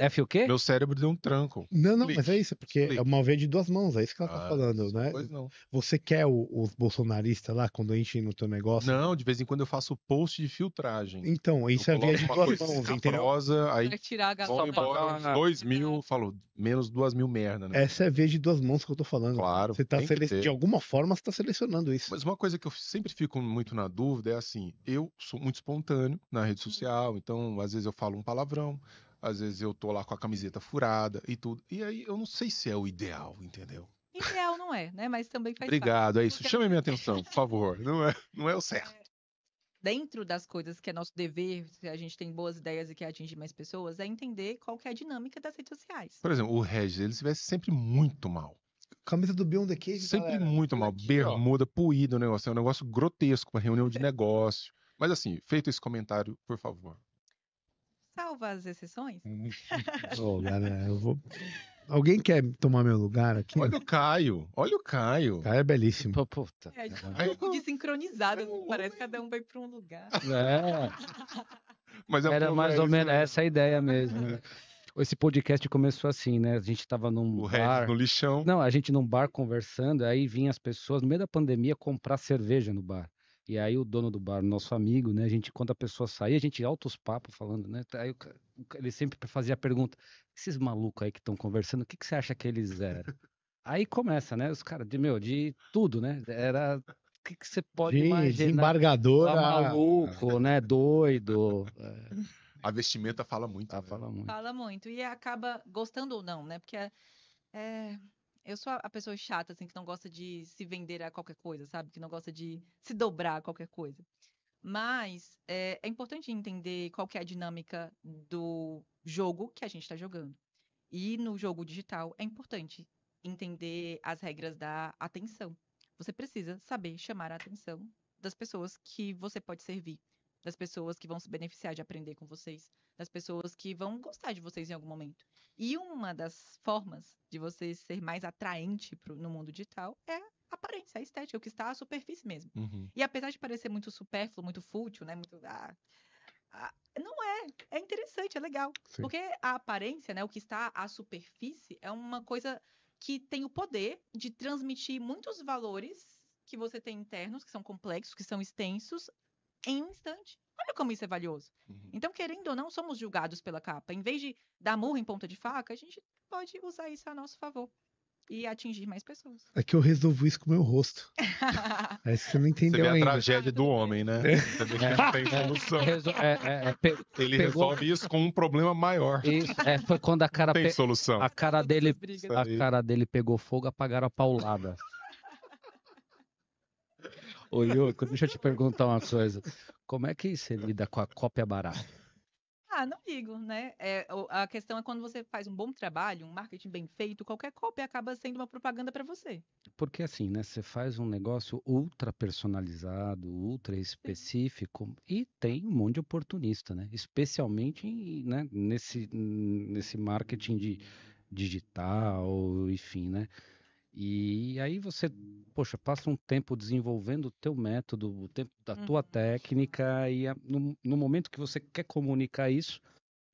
F o quê? Meu cérebro deu um tranco. Não, não, mas é isso, porque é uma veia de duas mãos, é isso que ela tá ah, falando, né? Pois não. Você quer o, os bolsonaristas lá quando enchem no teu negócio? Não, de vez em quando eu faço post de filtragem. Então, isso eu é veia de duas mãos, entendeu? Aí tirar a vão embora na... dois mil, falo, menos duas mil merda, né? Essa é a veia de duas mãos que eu tô falando. Claro. Você tá sele... De alguma forma você tá selecionando isso. Mas uma coisa que eu sempre fico muito na dúvida é assim, eu sou muito espontâneo na rede hum. social, então, às vezes eu falo um palavrão, às vezes eu tô lá com a camiseta furada e tudo. E aí eu não sei se é o ideal, entendeu? Ideal não é, né? Mas também faz Obrigado, parte. é isso. Chame minha atenção, por favor. Não é, não é o certo. É, dentro das coisas que é nosso dever, se a gente tem boas ideias e quer atingir mais pessoas, é entender qual que é a dinâmica das redes sociais. Por exemplo, o Regis, ele estivesse sempre muito mal. Camisa do Beyond the Cage, Sempre galera, muito mal. Aqui, Bermuda, ó. o negócio. É um negócio grotesco, uma reunião de é. negócio. Mas assim, feito esse comentário, por favor, Salva as exceções. Olha, eu vou. Alguém quer tomar meu lugar aqui? Olha o Caio. Olha o Caio. Caio é belíssimo. Pô, puta. É, a gente né? um pouco desincronizado, é, parece que cada um vai para um lugar. É. Mas é Era mais é ou menos essa a ideia mesmo. Né? Esse podcast começou assim, né? A gente estava num o bar... no lixão. Não, a gente num bar conversando, aí vinham as pessoas, no meio da pandemia, comprar cerveja no bar. E aí o dono do bar, nosso amigo, né? A gente, quando a pessoa sai, a gente os papos falando, né? Tá, aí ele sempre fazia a pergunta: esses malucos aí que estão conversando, o que, que você acha que eles eram? aí começa, né? Os caras, de, meu, de tudo, né? Era. O que, que você pode de, imaginar? Desembargadora. Tá ah. maluco, né? Doido. É. A vestimenta fala muito. Ah, né? Fala muito. Fala muito. E acaba gostando ou não, né? Porque é, é eu sou a pessoa chata, assim, que não gosta de se vender a qualquer coisa, sabe? Que não gosta de se dobrar a qualquer coisa. Mas é, é importante entender qual que é a dinâmica do jogo que a gente está jogando. E no jogo digital é importante entender as regras da atenção. Você precisa saber chamar a atenção das pessoas que você pode servir, das pessoas que vão se beneficiar de aprender com vocês, das pessoas que vão gostar de vocês em algum momento. E uma das formas de você ser mais atraente pro, no mundo digital é a aparência, a estética, o que está à superfície mesmo. Uhum. E apesar de parecer muito supérfluo, muito fútil, né? Muito. Ah, ah, não é. É interessante, é legal. Sim. Porque a aparência, né? O que está à superfície é uma coisa que tem o poder de transmitir muitos valores que você tem internos, que são complexos, que são extensos, em um instante. Olha como isso é valioso. Uhum. Então, querendo ou não, somos julgados pela capa. Em vez de dar murro em ponta de faca, a gente pode usar isso a nosso favor e atingir mais pessoas. É que eu resolvo isso com o meu rosto. é você não entendeu você ainda. a tragédia do homem, né? É. Você é. É. solução. Ele resolve isso com um problema maior. Isso, foi quando a cara... tem solução. A cara dele, a cara dele pegou fogo, apagaram a paulada. Ô, Yoko, deixa eu te perguntar uma coisa. Como é que você lida com a cópia barata? Ah, não ligo, né? É, a questão é quando você faz um bom trabalho, um marketing bem feito, qualquer cópia acaba sendo uma propaganda para você. Porque assim, né? Você faz um negócio ultra personalizado, ultra específico Sim. e tem um monte de oportunista, né? Especialmente né, nesse, nesse marketing de digital, enfim, né? E aí você, poxa, passa um tempo desenvolvendo o teu método, o tempo da tua uhum. técnica, e no, no, momento que você quer comunicar isso,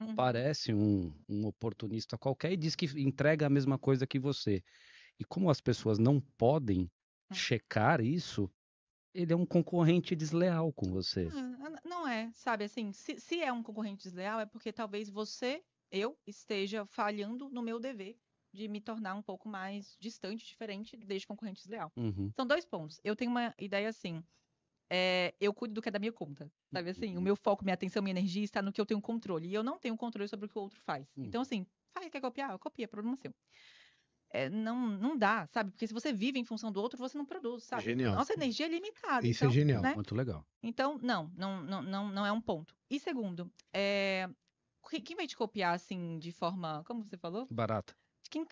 uhum. parece um, um oportunista qualquer e diz que entrega a mesma coisa que você. E como as pessoas não podem uhum. checar isso, ele é um concorrente desleal com você. Ah, não é, sabe, assim, se, se é um concorrente desleal, é porque talvez você, eu, esteja falhando no meu dever de me tornar um pouco mais distante, diferente, desde concorrente desleal. Uhum. São dois pontos. Eu tenho uma ideia assim. É, eu cuido do que é da minha conta. Sabe assim? Uhum. O meu foco, minha atenção, minha energia está no que eu tenho controle. E eu não tenho controle sobre o que o outro faz. Uhum. Então, assim, faz, quer copiar? Copia, é problema seu. É, não, não dá, sabe? Porque se você vive em função do outro, você não produz, sabe? Genial. Nossa energia é limitada. Isso é então, é genial, né? muito legal. Então, não, não, não, não é um ponto. E segundo, é, quem vai te copiar assim de forma, como você falou? Barata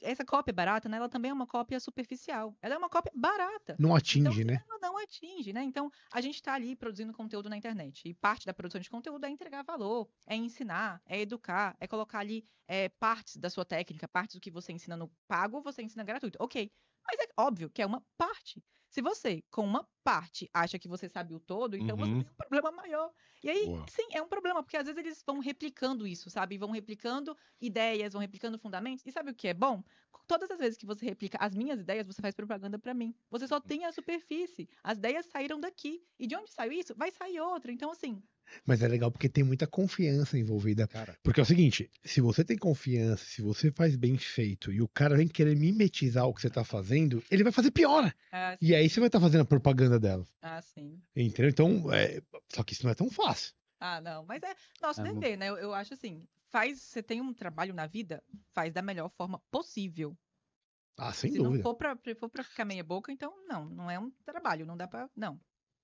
essa cópia é barata, né, ela também é uma cópia superficial. Ela é uma cópia barata. Não então, atinge, então, né? Ela não atinge, né? Então, a gente está ali produzindo conteúdo na internet. E parte da produção de conteúdo é entregar valor, é ensinar, é educar, é colocar ali é, partes da sua técnica, partes do que você ensina no pago, você ensina gratuito. Ok. Mas é óbvio que é uma parte. Se você, com uma parte, acha que você sabe o todo, então uhum. você tem um problema maior. E aí, Boa. sim, é um problema, porque às vezes eles vão replicando isso, sabe? Vão replicando ideias, vão replicando fundamentos. E sabe o que é bom? Todas as vezes que você replica as minhas ideias, você faz propaganda para mim. Você só hum. tem a superfície. As ideias saíram daqui. E de onde saiu isso? Vai sair outra. Então, assim, mas é legal porque tem muita confiança envolvida. Cara. Porque é o seguinte: se você tem confiança, se você faz bem feito e o cara vem querer mimetizar o que você tá fazendo, ele vai fazer pior. Ah, e aí você vai estar tá fazendo a propaganda dela. Ah, sim. Entendeu? Então, é... só que isso não é tão fácil. Ah, não. Mas é nosso é, é dever, né? Eu, eu acho assim: faz, você tem um trabalho na vida, faz da melhor forma possível. Ah, sem se dúvida. Não for pra, for pra ficar meia boca, então não, não é um trabalho, não dá pra. Não.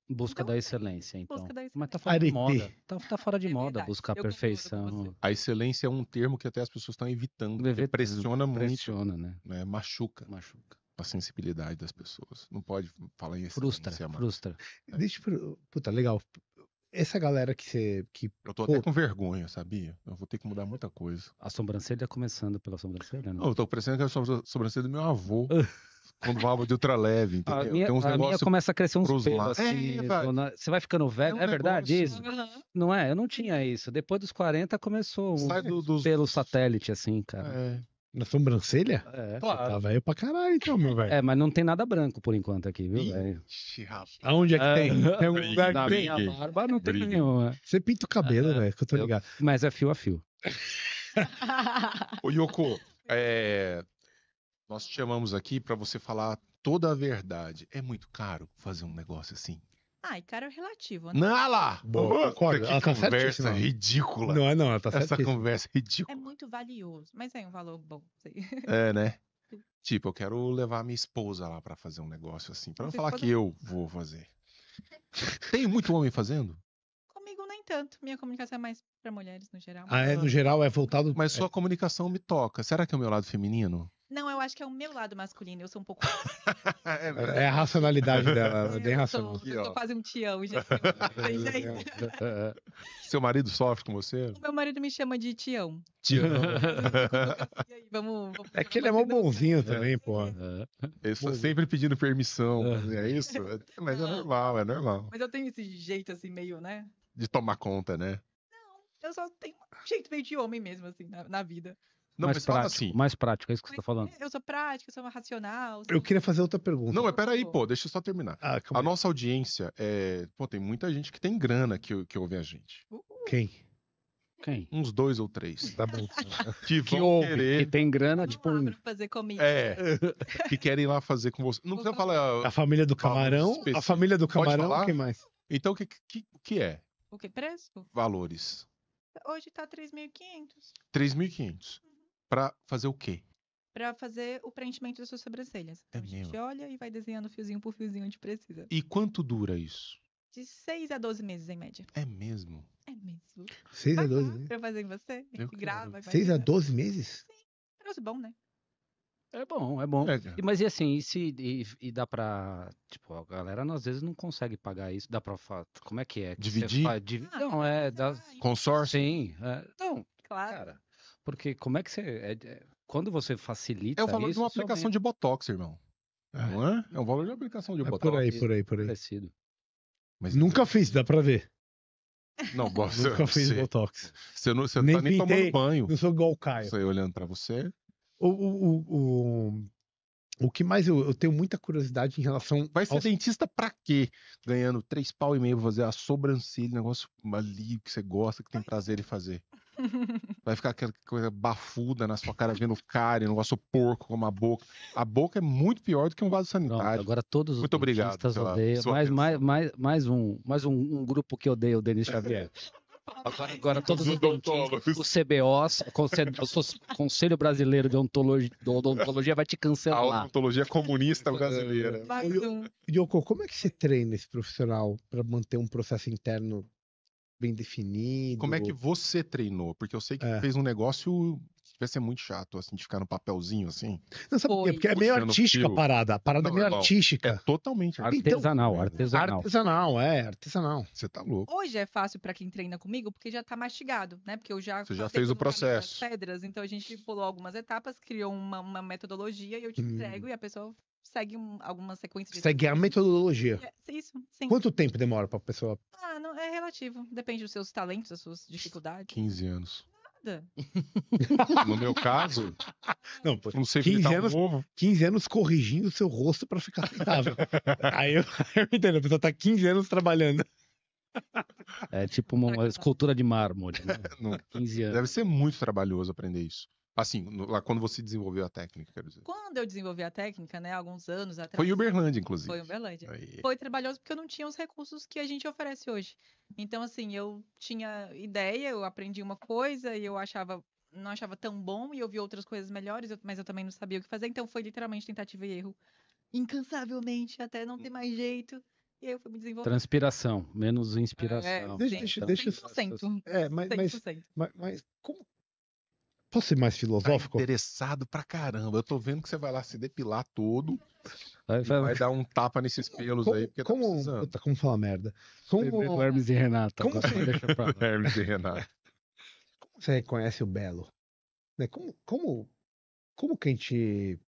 Busca então, da excelência, então. Busca da excelência. Mas tá fora Arete. de moda. Tá, tá fora de é moda buscar a perfeição. A excelência é um termo que até as pessoas estão evitando. Deve, pressiona, muito. Pressiona, né? né? Machuca. Machuca. A sensibilidade das pessoas. Não pode falar em excelência. Frustra, mais. frustra. É. Deixa pro... Puta, legal. Essa galera que você. Que, eu tô pô... até com vergonha, sabia? Eu vou ter que mudar muita coisa. A sobrancelha começando pela sobrancelha, né? Não, eu tô pensando que é a sobrancelha do meu avô. Com válvula de ultraleve. A minha, tem uns a minha começa a crescer uns pelos assim. É, Você vai ficando velho. É, um é verdade negócio. isso? Não é? Eu não tinha isso. Depois dos 40 começou Sai do, dos... pelo satélite, assim, cara. É. Na sobrancelha? É, claro. Tá velho pra caralho, então, meu velho. É, mas não tem nada branco por enquanto aqui, viu, velho? Aonde é que tem? É, tem um lugar que tem. Na barba não tem nenhuma. Você pinta o cabelo, é. velho, que eu tô ligado. Mas é fio a fio. Ô, Yoko, é, nós te chamamos aqui para você falar toda a verdade. É muito caro fazer um negócio assim. Ah, e caro é relativo, né? Não, lá! Boa, Que ah, tá conversa certíssima. ridícula. Não, é, não, ela tá Essa conversa é ridícula. É muito valioso, mas é um valor bom. É, né? Tipo, eu quero levar minha esposa lá para fazer um negócio assim, para não falar que eu vou fazer. Tem muito homem fazendo? Comigo nem tanto. Minha comunicação é mais para mulheres no geral. Ah, é, no geral é voltado. Mas é sua é. comunicação me toca. Será que é o meu lado feminino? Não, eu acho que é o meu lado masculino, eu sou um pouco. é, é, é a racionalidade dela, bem racional. Sou, eu sou quase um tião, gente. É Seu marido sofre com você? O meu marido me chama de tião. Tião. aí, vamos, vamos, é que ele é mó bonzinho também, pô. Ele está sempre pedindo permissão, é né, isso? Mas é normal, é normal. Mas eu tenho esse jeito assim, meio, né? De tomar conta, né? Não, eu só tenho um jeito meio de homem mesmo, assim, na, na vida. Não, mais mas prático, assim. Mais prático, é isso que você tá falando. Eu sou prático, eu sou racional. Eu queria fazer outra pergunta. Não, mas peraí, tipo pô, deixa eu só terminar. Ah, a nossa audiência é. Pô, tem muita gente que tem grana que, que ouve a gente. Uh, uh. Quem? Quem? Uns dois ou três. Tá bom. Que, que ouve, querer... que tem grana, tipo. Um... fazer É. que querem lá fazer com você. Não precisa falar. A família do camarão. A família do camarão, quem mais? Então, o que, que, que é? O que? Preço? Valores. Hoje tá 3.500. 3.500 para fazer o quê? Para fazer o preenchimento das suas sobrancelhas. É a mesmo. gente olha e vai desenhando fiozinho por fiozinho onde precisa. E quanto dura isso? De 6 a 12 meses, em média. É mesmo? É mesmo. 6 a 12 meses? Pra fazer em você? Eu grava. 6 a 12 meses? Sim. Parece bom, né? É bom, é bom. É, Mas e assim, e, se, e, e dá pra. Tipo, a galera às vezes não consegue pagar isso. Dá pra. Como é que é? Que Dividir? Faz, div... ah, não, é. Dá... Consórcio? Sim. É, então, claro. Cara, porque como é que você. É, é quando você facilita. É o valor isso, de uma aplicação de Botox, irmão. Ah. Não é? É o valor de uma aplicação de é Botox. Por aí, por aí, por aí. Parecido. Mas Nunca é... fiz, dá pra ver. Não, gosto. Nunca fiz Botox. Você não você nem tá nem tomando banho. Não sou igual o Caio. Você olhando pra você. O, o, o, o, o que mais eu, eu tenho muita curiosidade em relação. Vai ser aos... dentista pra quê? Ganhando três pau e meio pra fazer a sobrancelha, negócio ali que você gosta, que tem prazer em fazer. Vai ficar aquela coisa bafuda na sua cara vendo cárie, negócio porco como a boca. A boca é muito pior do que um vaso sanitário. Pronto, agora todos os muito obrigado, odeiam. Mais, mais, mais, mais, um, mais um, um grupo que odeia o Denis Xavier. Agora, agora todos os, dentistas, O CBOs, o Conselho Brasileiro de Ontologia, Odontologia vai te cancelar. A odontologia comunista brasileira. Yoko, como é que se treina esse profissional para manter um processo interno bem definido. Como é que você treinou? Porque eu sei que é. fez um negócio que vai ser muito chato, assim, de ficar no papelzinho, assim. Não, sabe por quê? Porque é meio artística a parada. A parada é não, é meio não, artística. É totalmente então, artesanal, então, artesanal. Artesanal, é, artesanal. Você tá louco. Hoje é fácil para quem treina comigo, porque já tá mastigado, né? Porque eu já. Você já fez o processo. Pedras, então a gente pulou algumas etapas, criou uma, uma metodologia e eu te hum. entrego e a pessoa segue um, alguma sequência de. Segue a metodologia. É, isso, sim. Quanto tempo demora pra pessoa? Ah, não, é relativo. Depende dos seus talentos, das suas dificuldades. 15 anos. Nada. no meu caso, não, pô, não sei 15 anos, um 15 anos corrigindo o seu rosto para ficar aceitável. aí eu, eu entendo, a pessoa tá 15 anos trabalhando. É tipo uma, tá uma tá. escultura de mármore. Né? 15 anos. Deve ser muito trabalhoso aprender isso. Assim, lá quando você desenvolveu a técnica, quero dizer. Quando eu desenvolvi a técnica, né, alguns anos atrás. Foi em Uberlândia, inclusive. Foi em Uberlândia. Aí. Foi trabalhoso porque eu não tinha os recursos que a gente oferece hoje. Então, assim, eu tinha ideia, eu aprendi uma coisa e eu achava não achava tão bom e eu vi outras coisas melhores, mas eu também não sabia o que fazer, então foi literalmente tentativa e erro. Incansavelmente, até não ter mais jeito. E aí eu fui me desenvolvendo. Transpiração, menos inspiração. É, deixa, deixa, deixa, 100%. É, mas, 100%. Mas, mas como, Posso ser mais tá filosófico? Tá interessado pra caramba. Eu tô vendo que você vai lá se depilar todo. vai... vai... dar um tapa nesses pelos como, aí. Porque tá como, tá Puta, como falar merda? Como... O Hermes e Renata. Como você... deixa pra Hermes e Renata. Como você reconhece o belo? Né? Como, como, como que a gente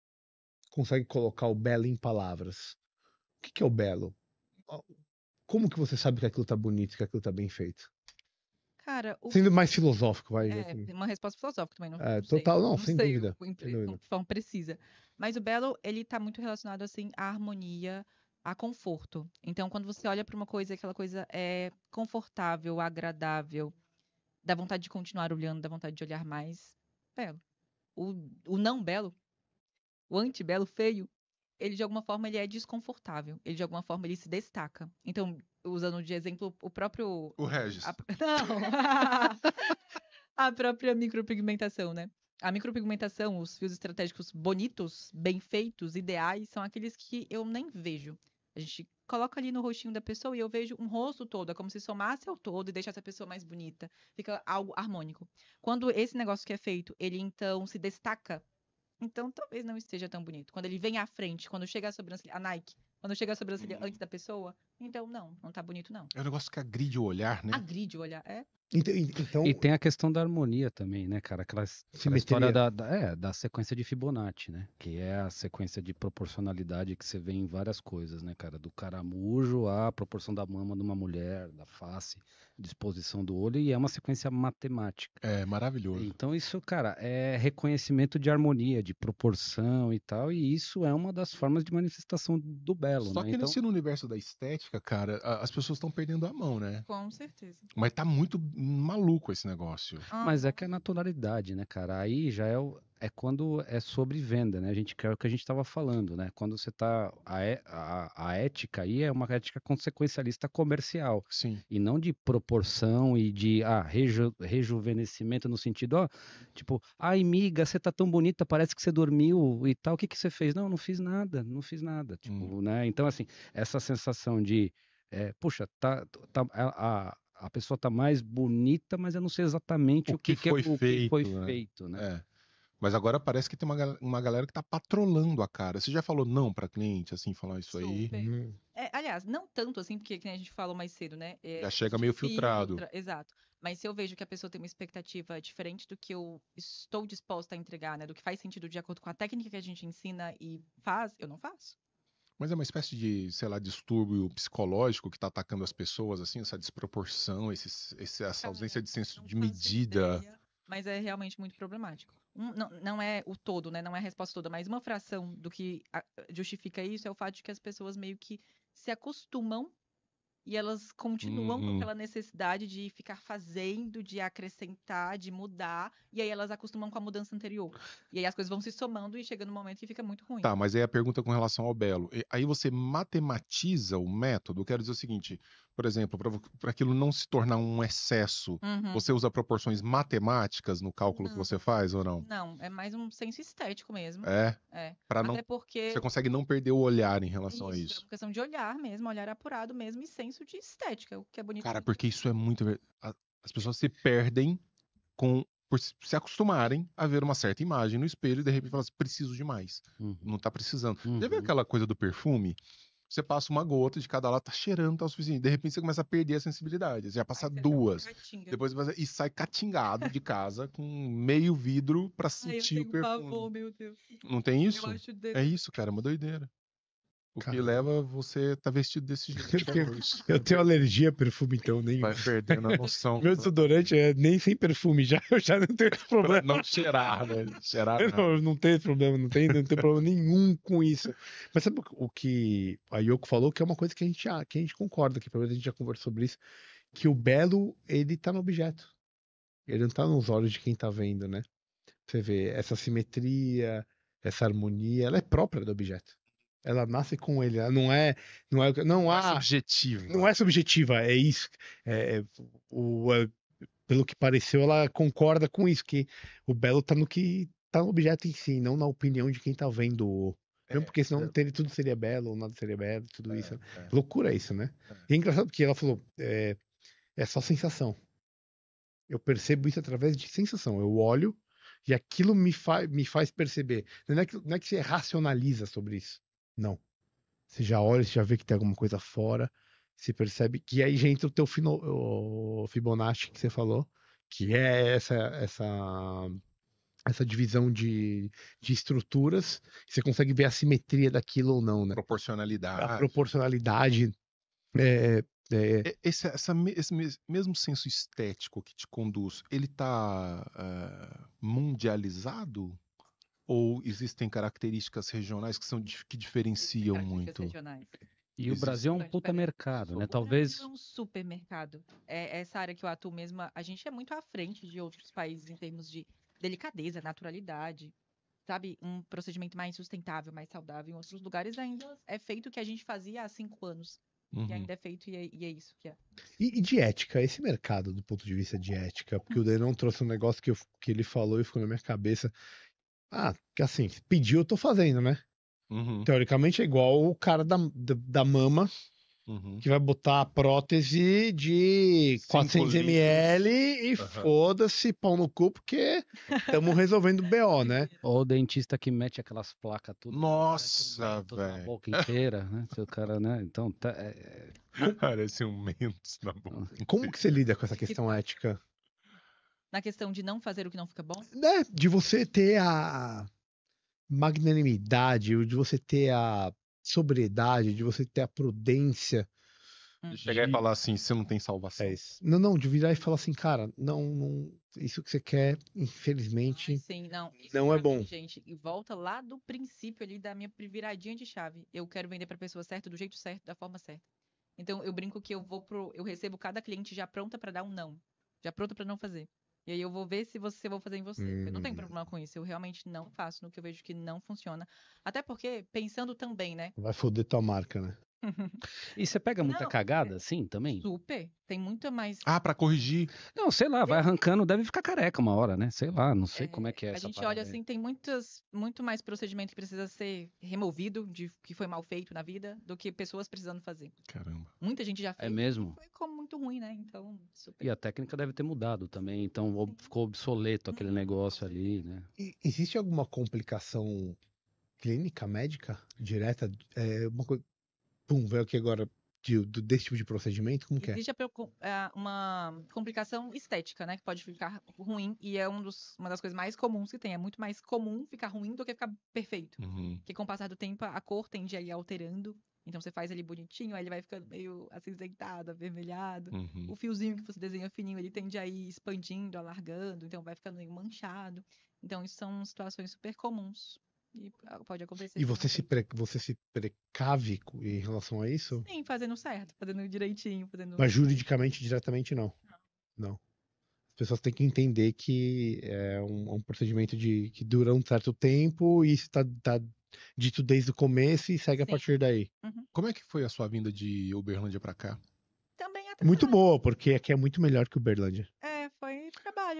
consegue colocar o belo em palavras? O que, que é o belo? Como que você sabe que aquilo tá bonito, que aquilo tá bem feito? Cara, o... Sendo mais filosófico, vai. É, assim. uma resposta filosófica também, não, é, ah, não Total, sei, não, não, sem sei, dúvida. De forma precisa. Mas o belo, ele tá muito relacionado, assim, à harmonia, a conforto. Então, quando você olha para uma coisa, aquela coisa é confortável, agradável, dá vontade de continuar olhando, dá vontade de olhar mais, belo. O, o não belo, o anti-belo, feio, ele de alguma forma ele é desconfortável, ele de alguma forma ele se destaca. Então, usando de exemplo o próprio. O Regis. A... Não! a própria micropigmentação, né? A micropigmentação, os fios estratégicos bonitos, bem feitos, ideais, são aqueles que eu nem vejo. A gente coloca ali no rostinho da pessoa e eu vejo um rosto todo. É como se somasse ao todo e deixasse a pessoa mais bonita. Fica algo harmônico. Quando esse negócio que é feito, ele então se destaca, então talvez não esteja tão bonito. Quando ele vem à frente, quando chega a sobrancelha, a Nike, quando chega a sobrancelha uhum. antes da pessoa, então não, não tá bonito, não. É um negócio que agride o olhar, né? Agride o olhar, é. Então, então... E tem a questão da harmonia também, né, cara? Aquela, aquela história da, da, é, da sequência de Fibonacci, né? Que é a sequência de proporcionalidade que você vê em várias coisas, né, cara? Do caramujo à proporção da mama de uma mulher, da face disposição do olho e é uma sequência matemática. É maravilhoso. Então isso, cara, é reconhecimento de harmonia, de proporção e tal, e isso é uma das formas de manifestação do belo, Só né? que então... universo da estética, cara, as pessoas estão perdendo a mão, né? Com certeza. Mas tá muito maluco esse negócio. Ah. Mas é que é naturalidade, né, cara? Aí já é o é quando é sobre venda, né? A gente quer é o que a gente estava falando, né? Quando você tá. A, é, a, a, ética aí é uma ética consequencialista comercial. Sim. E não de proporção e de ah, reju, rejuvenescimento no sentido, ó, tipo, ai, miga, você tá tão bonita, parece que você dormiu e tal. O que, que você fez? Não, não fiz nada, não fiz nada. Tipo, hum. né? Então, assim, essa sensação de. É, puxa, tá, tá, a, a, a pessoa tá mais bonita, mas eu não sei exatamente o, o que, que, é, foi, feito, que foi né? feito, né? É. Mas agora parece que tem uma, uma galera que tá patrolando a cara. Você já falou não para cliente, assim, falar isso Super. aí? Hum. É, aliás, não tanto assim, porque que a gente falou mais cedo, né? É, já chega meio filtrado. Filtra, exato. Mas se eu vejo que a pessoa tem uma expectativa diferente do que eu estou disposta a entregar, né? Do que faz sentido de acordo com a técnica que a gente ensina e faz, eu não faço. Mas é uma espécie de, sei lá, distúrbio psicológico que está atacando as pessoas, assim, essa desproporção, esse, esse essa ausência de senso de medida. Ideia, mas é realmente muito problemático um, não, não, é o todo, né? Não é a resposta toda, mas uma fração do que justifica isso é o fato de que as pessoas meio que se acostumam e elas continuam uhum. com aquela necessidade de ficar fazendo, de acrescentar, de mudar, e aí elas acostumam com a mudança anterior. E aí as coisas vão se somando e chega no momento que fica muito ruim. Tá, mas aí a pergunta com relação ao belo. Aí você matematiza o método, quero dizer o seguinte, por exemplo, para aquilo não se tornar um excesso, uhum. você usa proporções matemáticas no cálculo não. que você faz ou não? Não, é mais um senso estético mesmo. É. É. Para não. É porque... Você consegue não perder o olhar em relação isso, a isso. É uma questão de olhar mesmo, olhar apurado mesmo e senso de estética, o que é bonito. Cara, porque isso é muito. As pessoas se perdem com por se acostumarem a ver uma certa imagem no espelho e de repente uhum. falar assim, preciso de mais. Uhum. Não tá precisando. Uhum. Já viu uhum. aquela coisa do perfume? você passa uma gota de cada lado, tá cheirando, tá o suficiente. De repente você começa a perder a sensibilidade. Você já passa Ai, duas. Depois você e sai catingado de casa com meio vidro para sentir Ai, eu tenho o perfume. Pavor, meu Deus. Não tem isso? É isso, cara, é uma doideira. O Caramba. que leva você tá vestido desse jeito. Eu, eu tenho alergia a perfume, então nem. Vai perdendo a noção. Meu desodorante é nem sem perfume, já, eu já não tenho esse problema. não cheirar, velho. Né? Cheirar. Eu não, não, não tenho problema, não tenho, não tenho problema nenhum com isso. Mas sabe o que a Yoko falou? Que é uma coisa que a gente, que a gente concorda, que pelo menos a gente já conversou sobre isso. Que o belo, ele tá no objeto. Ele não tá nos olhos de quem tá vendo, né? Você vê essa simetria, essa harmonia, ela é própria do objeto. Ela nasce com ele, ela não é, não é, não há, não é subjetiva. Não é subjetiva, é isso. É, é o, é, pelo que pareceu, ela concorda com isso que o belo tá no que tá no objeto em si, não na opinião de quem tá vendo. É, mesmo porque senão é, ter tudo seria belo, ou nada seria belo, tudo é, isso. Né? É. Loucura isso, né? E é engraçado que ela falou, é, é só sensação. Eu percebo isso através de sensação. Eu olho e aquilo me, fa me faz perceber. Não é, que, não é que você racionaliza sobre isso. Não. Você já olha, você já vê que tem alguma coisa fora, você percebe que aí já entra o teu fino, o Fibonacci que você falou, que é essa essa essa divisão de, de estruturas, você consegue ver a simetria daquilo ou não, né? Proporcionalidade. A proporcionalidade. É, é... é. Esse, essa, esse mesmo senso estético que te conduz, ele está uh, eh, mundializado? ou existem características regionais que são que diferenciam muito? Regionais. E Existe. o Brasil é um puta mercado, né? Talvez. É um supermercado. É, essa área que eu atuo mesmo, a gente é muito à frente de outros países em termos de delicadeza, naturalidade, sabe? Um procedimento mais sustentável, mais saudável. Em outros lugares ainda é feito o que a gente fazia há cinco anos. Uhum. E ainda é feito, e é, e é isso que é. E, e, de ética, esse mercado, do ponto de vista de ética, porque hum. o Denon trouxe um negócio que, eu, que ele falou e ficou na minha cabeça, ah, que assim, pediu, eu tô fazendo, né? Uhum. Teoricamente é igual o cara da, da, da mama uhum. que vai botar a prótese de 400ml e uhum. foda-se, pau no cu, porque estamos resolvendo o BO, né? Ou o dentista que mete aquelas placas tudo. Nossa, velho. boca inteira, né? Seu cara, né? Então tá. É... é. Parece um mentos na boca. Como que você lida com essa questão ética? Na questão de não fazer o que não fica bom? Né? De você ter a magnanimidade, de você ter a sobriedade, de você ter a prudência. Hum. De chegar e falar assim, você não tem salvação. É não, não, de virar e falar assim, cara, não, não isso que você quer, infelizmente, ah, sim, não, não é bom. Mim, gente, e volta lá do princípio ali da minha viradinha de chave. Eu quero vender para pessoa certa, do jeito certo, da forma certa. Então eu brinco que eu vou pro, eu recebo cada cliente já pronta para dar um não, já pronta para não fazer. E aí eu vou ver se você vou fazer em você. Eu não tenho uhum. problema com isso. Eu realmente não faço no que eu vejo que não funciona. Até porque, pensando também, né? Vai foder tua marca, né? Uhum. e você pega muita não, cagada, é assim, também? Super. Tem muita mais. Ah, para corrigir. Não, sei lá, vai arrancando, deve ficar careca uma hora, né? Sei lá, não sei é, como é que é. A gente olha aí. assim, tem muitas, muito mais procedimento que precisa ser removido, de que foi mal feito na vida, do que pessoas precisando fazer. Caramba. Muita gente já é fez. É mesmo? Foi como muito ruim, né? Então, super. E a técnica deve ter mudado também, então Sim. ficou obsoleto aquele uhum, negócio ali, né? E, existe alguma complicação clínica médica direta? É uma coisa pum, veio aqui agora de, desse tipo de procedimento? Como que é? Existe é, uma complicação estética, né? Que pode ficar ruim e é um dos, uma das coisas mais comuns que tem. É muito mais comum ficar ruim do que ficar perfeito. Uhum. Que com o passar do tempo a cor tende a ir alterando. Então você faz ele bonitinho, aí ele vai ficando meio acinzentado, avermelhado. Uhum. O fiozinho que você desenha fininho, ele tende a ir expandindo, alargando, então vai ficando meio manchado. Então isso são situações super comuns e ah, pode acontecer. E você se, pre, você se precave em relação a isso? Sim, fazendo certo, fazendo direitinho. Fazendo... Mas juridicamente, diretamente, não. Não. não. As pessoas têm que entender que é um, um procedimento de, que dura um certo tempo e isso está tá dito desde o começo e segue Sim. a partir daí. Uhum. Como é que foi a sua vinda de Uberlândia para cá? Também Muito boa, porque aqui é muito melhor que Uberlândia. É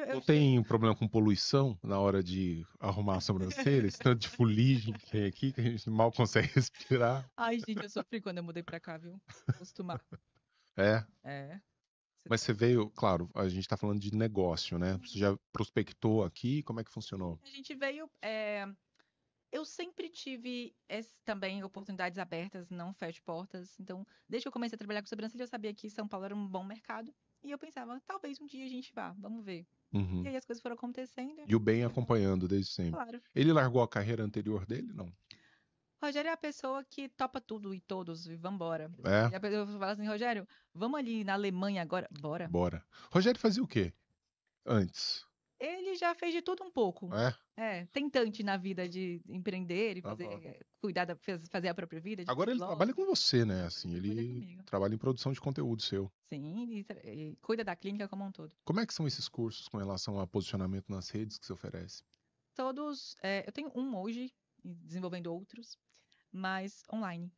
não tem um problema com poluição na hora de arrumar a sobrancelha? Esse tanto de fuligem que tem aqui que a gente mal consegue respirar. Ai, gente, eu sofri quando eu mudei pra cá, viu? Acostumar. É? É. Mas tá você veio, claro, a gente está falando de negócio, né? Você já uhum. prospectou aqui? Como é que funcionou? A gente veio. É... Eu sempre tive esse, também oportunidades abertas, não fecho portas. Então, desde que eu comecei a trabalhar com sobrancelha, eu sabia que São Paulo era um bom mercado. E eu pensava, talvez um dia a gente vá, vamos ver. Uhum. E aí as coisas foram acontecendo. E o bem acompanhando desde sempre. Claro. Ele largou a carreira anterior dele, não? Rogério é a pessoa que topa tudo e todos e vambora. É. E a pessoa fala assim, Rogério, vamos ali na Alemanha agora. Bora. Bora. Rogério fazia o quê? Antes ele já fez de tudo um pouco. É? É, tentante na vida de empreender e tá fazer, eh, cuidar da, fazer a própria vida. Agora ele blog. trabalha com você, né? Assim, ele trabalha em produção de conteúdo seu. Sim, e, e cuida da clínica como um todo. Como é que são esses cursos com relação a posicionamento nas redes que você oferece? Todos, é, eu tenho um hoje, desenvolvendo outros, mas online.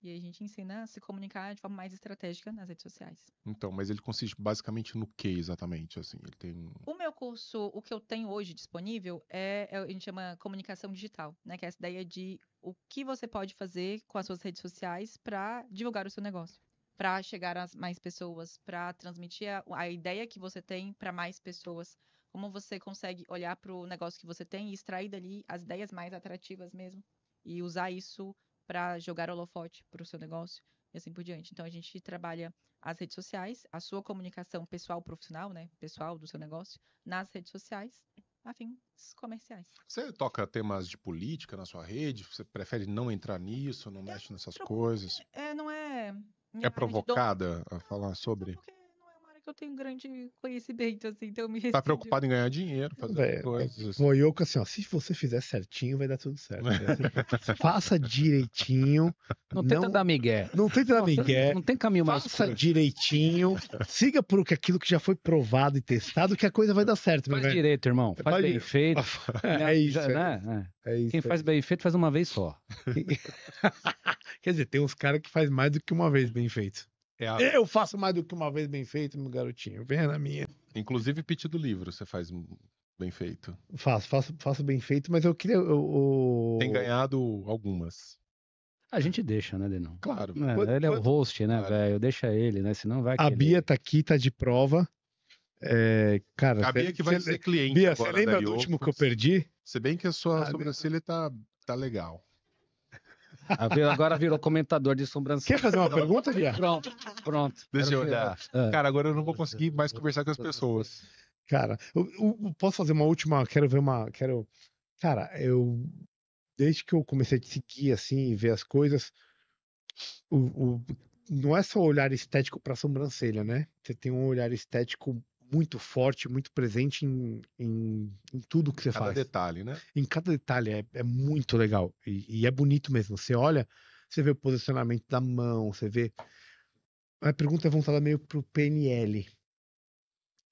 E a gente ensina a se comunicar de forma mais estratégica nas redes sociais. Então, mas ele consiste basicamente no que exatamente? Assim, ele tem. O meu curso, o que eu tenho hoje disponível é, é a gente chama comunicação digital, né? Que é essa ideia de o que você pode fazer com as suas redes sociais para divulgar o seu negócio, para chegar a mais pessoas, para transmitir a, a ideia que você tem para mais pessoas. Como você consegue olhar para o negócio que você tem e extrair dali as ideias mais atrativas mesmo e usar isso para jogar holofote para o seu negócio e assim por diante. Então a gente trabalha as redes sociais, a sua comunicação pessoal, profissional, né, pessoal do seu negócio, nas redes sociais, a fins comerciais. Você toca temas de política na sua rede? Você prefere não entrar nisso, não é, mexe nessas pro... coisas? É, não é. É provocada a falar é sobre. Porque que eu tenho grande conhecimento, assim, então me Tá preocupado em ganhar dinheiro, fazer é, coisas. O Yoko, assim, ó, se você fizer certinho, vai dar tudo certo. faça direitinho. Não, não tenta dar migué. Não tenta dar migué. Não tem caminho mais Faça direitinho. Siga por aquilo que já foi provado e testado, que a coisa vai dar certo. Faz direito, irmão. Faz, faz bem direito. feito. É, né? é isso, né? é. é isso. Quem é faz bem feito, faz uma vez só. Quer dizer, tem uns caras que faz mais do que uma vez bem feito. É a... Eu faço mais do que uma vez bem feito meu garotinho. Venha na minha. Inclusive, do livro, você faz bem feito. Faço, faço, faço bem feito, mas eu queria. Eu, eu... Tem ganhado algumas. A gente deixa, né, Denão? Claro. É, quando, ele é o host, né, claro. velho? Deixa ele, né? Senão vai. A Bia tá aqui, tá de prova. É, cara, a Bia que vai cê, ser cliente. Bia, você lembra do último que eu perdi? Se bem que a sua a sobrancelha Bia... tá, tá legal. Ah, agora virou comentador de sobrancelha. Quer fazer uma pergunta, Bia? Pronto, pronto. Deixa eu olhar. É. Cara, agora eu não vou conseguir mais conversar com as pessoas. Cara, eu, eu posso fazer uma última. Quero ver uma. Quero. Cara, eu. Desde que eu comecei a te seguir, assim, e ver as coisas. o, o não é só olhar estético para sobrancelha, né? Você tem um olhar estético muito forte, muito presente em, em, em tudo que você faz em Cada detalhe, né? Em cada detalhe, é, é muito legal. E, e, é bonito mesmo. Você olha, você vê o posicionamento da mão, você vê. A pergunta é voltada meio pro PNL.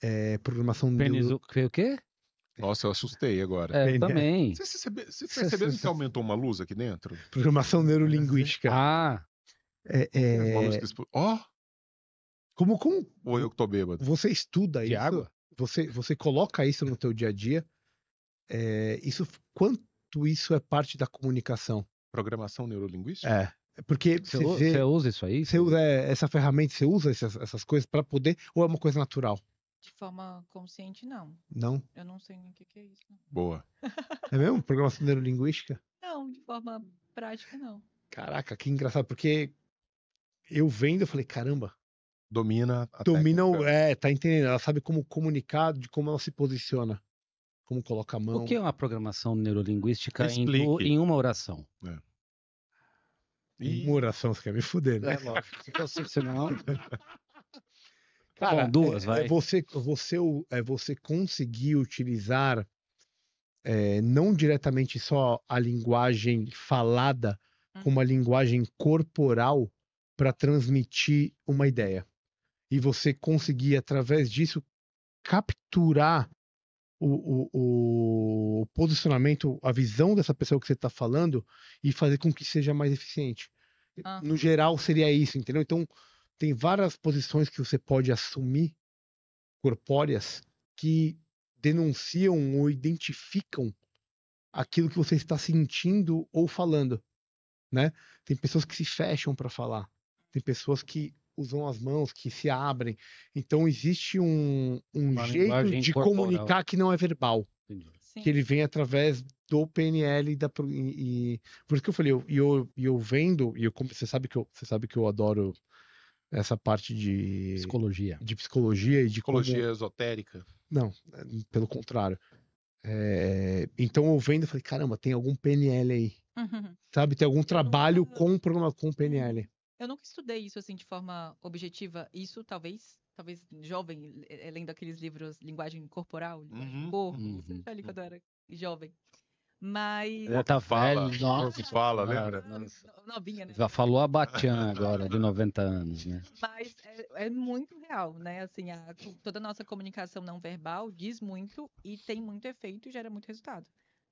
É, programação PNL, neuro... o quê? Nossa, eu assustei agora. É, também. Você, percebe, você percebeu que aumentou uma luz aqui dentro? Programação neurolinguística. Ah! É, é... Ó! Oh! Como com. Ou eu que tô bêbado. Você estuda De isso. água? Você, você coloca isso no teu dia a dia. É, isso, quanto isso é parte da comunicação? Programação neurolinguística? É. é porque você, você, vê, você usa isso aí? Você usa é, essa ferramenta, você usa essas, essas coisas para poder, ou é uma coisa natural? De forma consciente, não. Não? Eu não sei nem o que, que é isso. Boa. é mesmo? Programação neurolinguística? Não, de forma prática, não. Caraca, que engraçado, porque eu vendo, eu falei, caramba, domina a domina técnica. é tá entendendo ela sabe como comunicar de como ela se posiciona como coloca a mão o que é uma programação neurolinguística em, em, uma oração é. E... Uma oração, você quer me fuder, né? É lógico. Se você não. Tá Cara, Bom, duas, é, é vai. É você, você, é você conseguir utilizar é, não diretamente só a linguagem falada, como a uhum. linguagem corporal para transmitir uma ideia e você conseguir, através disso, capturar o, o, o posicionamento, a visão dessa pessoa que você está falando e fazer com que seja mais eficiente. No geral, seria isso, entendeu? Então, tem várias posições que você pode assumir, corpóreas, que denunciam ou identificam aquilo que você está sentindo ou falando, né? Tem pessoas que se fecham para falar, tem pessoas que usam as mãos, que se abrem. Então existe um, um jeito de corporal. comunicar que não é verbal. Que ele vem através do PNL e da e, por isso que eu falei, eu, eu, eu vendo, e eu, você sabe que eu, você sabe que eu adoro essa parte de psicologia, de psicologia e de psicologia como... esotérica. Não, é, pelo contrário. É, então eu vendo, eu falei, caramba, tem algum PNL aí. Uhum. Sabe, tem algum trabalho com, com PNL. Uhum. Eu nunca estudei isso assim de forma objetiva. Isso talvez, talvez jovem, é, é, lendo aqueles livros linguagem corporal, uhum, corpo, uhum, isso uhum. quando eu era jovem. Mas. Ela tá fala, nossa. Fala, lembra? Né? Novinha, né? Já falou a Batian agora, de 90 anos, né? Mas é, é muito real, né? Assim, a, toda a nossa comunicação não verbal diz muito e tem muito efeito e gera muito resultado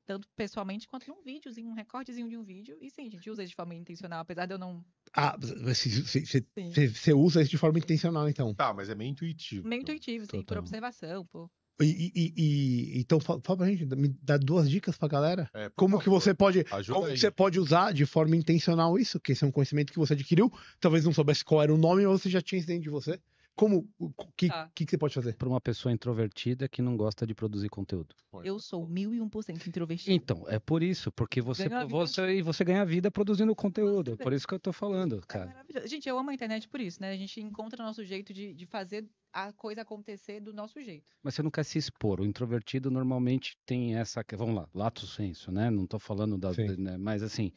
tanto pessoalmente quanto num vídeo, um recordezinho de um vídeo. E sim, a gente usa isso de forma intencional, apesar de eu não. Ah, você usa isso de forma intencional, então. Tá, mas é meio intuitivo. Meio intuitivo, sim, por observação, pô E, e, e, então fala, pra gente, me dá duas dicas pra galera. É, como favor, que você pode. Como você pode usar de forma intencional isso? Que esse é um conhecimento que você adquiriu, talvez não soubesse qual era o nome, ou você já tinha isso dentro de você. Como o que, tá. que, que, você pode fazer? Para uma pessoa introvertida que não gosta de produzir conteúdo. Eu sou mil e um por cento introvertida. Então, é por isso, porque você ganha você, você ganha vida produzindo conteúdo. por isso que eu estou falando, é cara. É gente, eu amo a internet por isso, né? A gente encontra o nosso jeito de, de fazer a coisa acontecer do nosso jeito. Mas você não quer se expor. O introvertido normalmente tem essa. Vamos lá, lato senso, né? Não estou falando da. Né? Mas assim,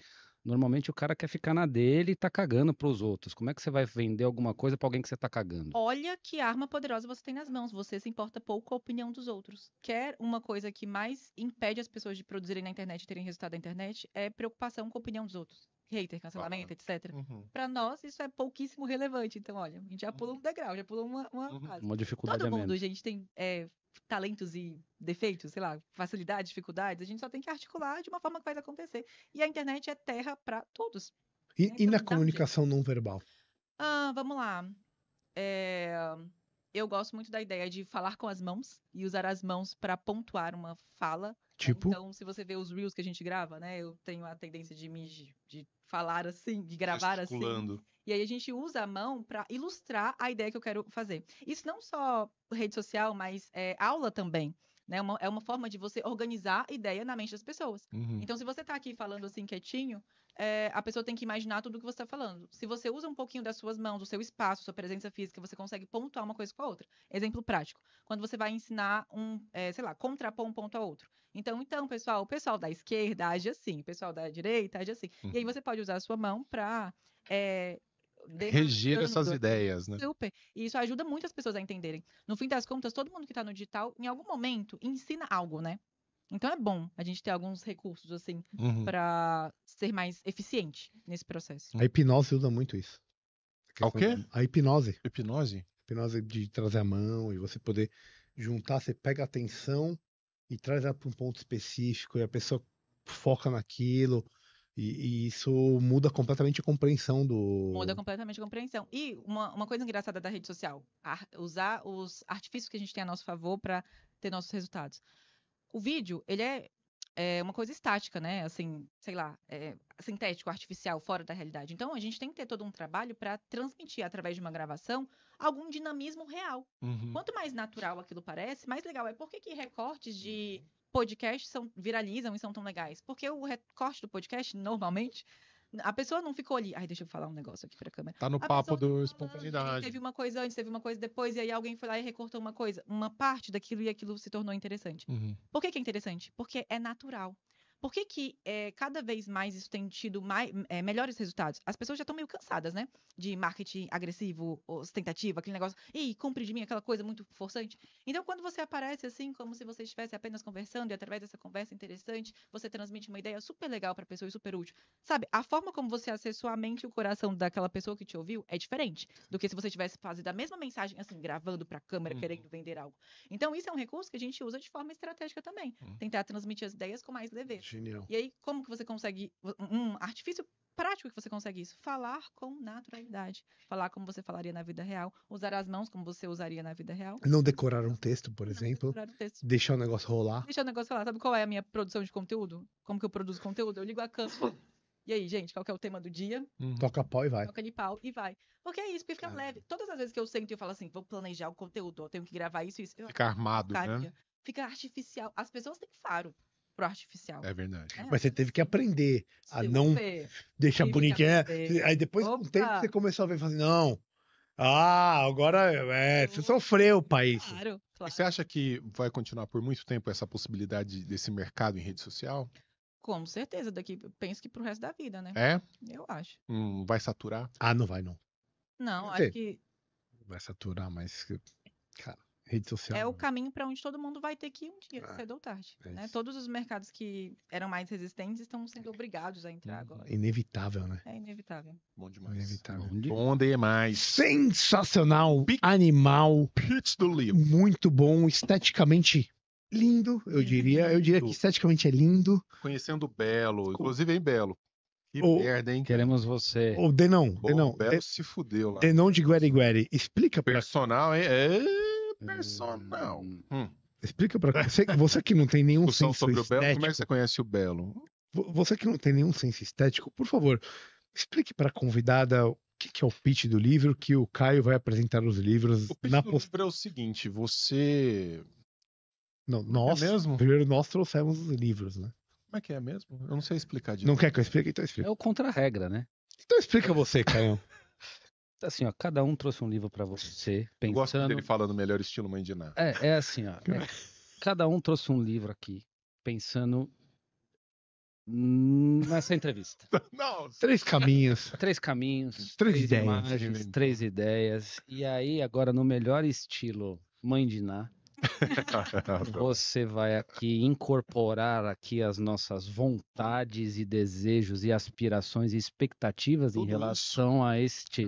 Normalmente o cara quer ficar na dele e tá cagando pros outros. Como é que você vai vender alguma coisa para alguém que você tá cagando? Olha que arma poderosa você tem nas mãos. Você se importa pouco com a opinião dos outros. Quer uma coisa que mais impede as pessoas de produzirem na internet e terem resultado na internet é preocupação com a opinião dos outros hater, cancelamento, ah, etc. Uhum. Para nós, isso é pouquíssimo relevante. Então, olha, a gente já uhum. pulou um degrau, já pulou uma, uma uhum. fase. Uma dificuldade Todo mundo, a gente, tem é, talentos e defeitos, sei lá, facilidades, dificuldades. A gente só tem que articular de uma forma que vai acontecer. E a internet é terra para todos. E, né? e então, na comunicação não verbal? Ah, vamos lá. É... Eu gosto muito da ideia de falar com as mãos e usar as mãos para pontuar uma fala. Tipo? Então, se você vê os reels que a gente grava, né? Eu tenho a tendência de me de falar assim, de gravar assim. E aí a gente usa a mão para ilustrar a ideia que eu quero fazer. Isso não só rede social, mas é, aula também. Né? Uma, é uma forma de você organizar ideia na mente das pessoas. Uhum. Então, se você está aqui falando assim quietinho, é, a pessoa tem que imaginar tudo o que você está falando. Se você usa um pouquinho das suas mãos, do seu espaço, sua presença física, você consegue pontuar uma coisa com a outra. Exemplo prático. Quando você vai ensinar um, é, sei lá, contrapor um ponto a outro. Então, então, pessoal, o pessoal da esquerda age assim, o pessoal da direita age assim. E aí uhum. você pode usar a sua mão para é, reger essas ideias, né? Super. E isso ajuda muito as pessoas a entenderem. No fim das contas, todo mundo que está no digital, em algum momento, ensina algo, né? Então é bom a gente ter alguns recursos, assim, uhum. para ser mais eficiente nesse processo. A hipnose usa muito isso. A ah, o quê? A hipnose. Hipnose? Hipnose de trazer a mão e você poder juntar, você pega a atenção e traz ela para um ponto específico e a pessoa foca naquilo. E, e, isso muda completamente a compreensão do. Muda completamente a compreensão. E uma, uma coisa engraçada da rede social: usar os artifícios que a gente tem a nosso favor para ter nossos resultados o vídeo, ele é, é, uma coisa estática, né? Assim, sei lá, é sintético, artificial, fora da realidade. Então, a gente tem que ter todo um trabalho para transmitir, através de uma gravação, algum dinamismo real. Uhum. Quanto mais natural aquilo parece, mais legal. É por que, que recortes de uhum. podcast são, viralizam e são tão legais? Porque o recorte do podcast, normalmente, a pessoa não ficou ali. Ai, deixa eu falar um negócio aqui pra câmera. Tá no a papo do espontaneidade. Teve uma coisa antes, teve uma coisa depois, e aí alguém foi lá e recortou uma coisa, uma parte daquilo, e aquilo se tornou interessante. Uhum. Por que, que é interessante? Porque é natural. Por que, que é, cada vez mais isso tem tido mais, é, eh, melhores resultados? As pessoas já estão meio cansadas, né? De marketing agressivo, ostentativo, aquele negócio, ei, compre de mim, aquela coisa muito forçante. Então, quando você aparece assim, como se você estivesse apenas conversando, e através dessa conversa interessante, você transmite uma ideia super legal para a pessoa e super útil. Sabe, a forma como você acessou a mente e o coração daquela pessoa que te ouviu é diferente do que se você tivesse fazendo a mesma mensagem, assim, gravando para a câmera, uhum. querendo vender algo. Então, isso é um recurso que a gente usa de forma estratégica também. Uhum. Tentar transmitir as ideias com mais leveza. Genial. E aí, como que você consegue. Um artifício prático que você consegue isso. Falar com naturalidade. Falar como você falaria na vida real. Usar as mãos como você usaria na vida real. Não decorar um texto, por Não exemplo. Decorar um texto. Deixar o negócio rolar. Deixar o negócio rolar. Sabe qual é a minha produção de conteúdo? Como que eu produzo conteúdo? Eu ligo a câmera. E aí, gente, qual é o tema do dia? Uhum. Toca pau e vai. Toca de pau e vai. Porque é isso, porque fica leve. Todas as vezes que eu sento e eu falo assim, vou planejar o conteúdo, eu tenho que gravar isso e isso. Fica eu... armado, né? Fica artificial. As pessoas têm faro pro artificial. É verdade. É. Mas você teve que aprender a não deixar Tive né? Aí depois, com um tempo, você começou a ver e falou assim, não. Ah, agora é, é você uhum. sofreu, país. Claro, claro. E você acha que vai continuar por muito tempo essa possibilidade desse mercado em rede social? Com certeza, daqui penso que pro resto da vida, né? É? Eu acho. Hum, vai saturar? Ah, não vai, não. Não, acho que. Vai saturar, mas. Cara. Rede social. É o né? caminho para onde todo mundo vai ter que ir um dia, ah, cedo ou tarde. É né? Todos os mercados que eram mais resistentes estão sendo obrigados a entrar uhum. agora. Inevitável, né? É inevitável. Bom demais. Inevitável. Bom, demais. Sensacional. Animal. Pits do livro. Muito bom. Esteticamente lindo, eu diria. Eu diria que esteticamente é lindo. Conhecendo Belo, inclusive em Belo. Que o, merda, hein? Queremos você. Ô, Denão, Bom, O Belo é se fudeu lá. Denão de Guerri. explica pra... Personal, hein? É personal. Hum, hum. hum. Explica pra você, você que não tem nenhum senso sobre estético, o Belo, como é que você conhece o Belo? Você que não tem nenhum senso estético, por favor, explique pra convidada o que, que é o pitch do livro, que o Caio vai apresentar os livros. O pitch na do post... livro é o seguinte, você... Não, é nós, é mesmo? primeiro nós trouxemos os livros, né? Como é que é mesmo? Eu não sei explicar direito. Não quer que eu explique? Então explica. É o contra-regra, né? Então explica você, Caio assim, ó, cada um trouxe um livro para você. Pensando... Eu gosto dele falando melhor estilo mãe de nada. É, é assim, ó. É, cada um trouxe um livro aqui, pensando nessa entrevista. Não, três caminhos. Três caminhos. Três, três ideias. Imagens, três ideias. E aí, agora, no melhor estilo mãe de Ná, Você vai aqui incorporar aqui as nossas vontades e desejos e aspirações e expectativas Tudo em relação isso. a este,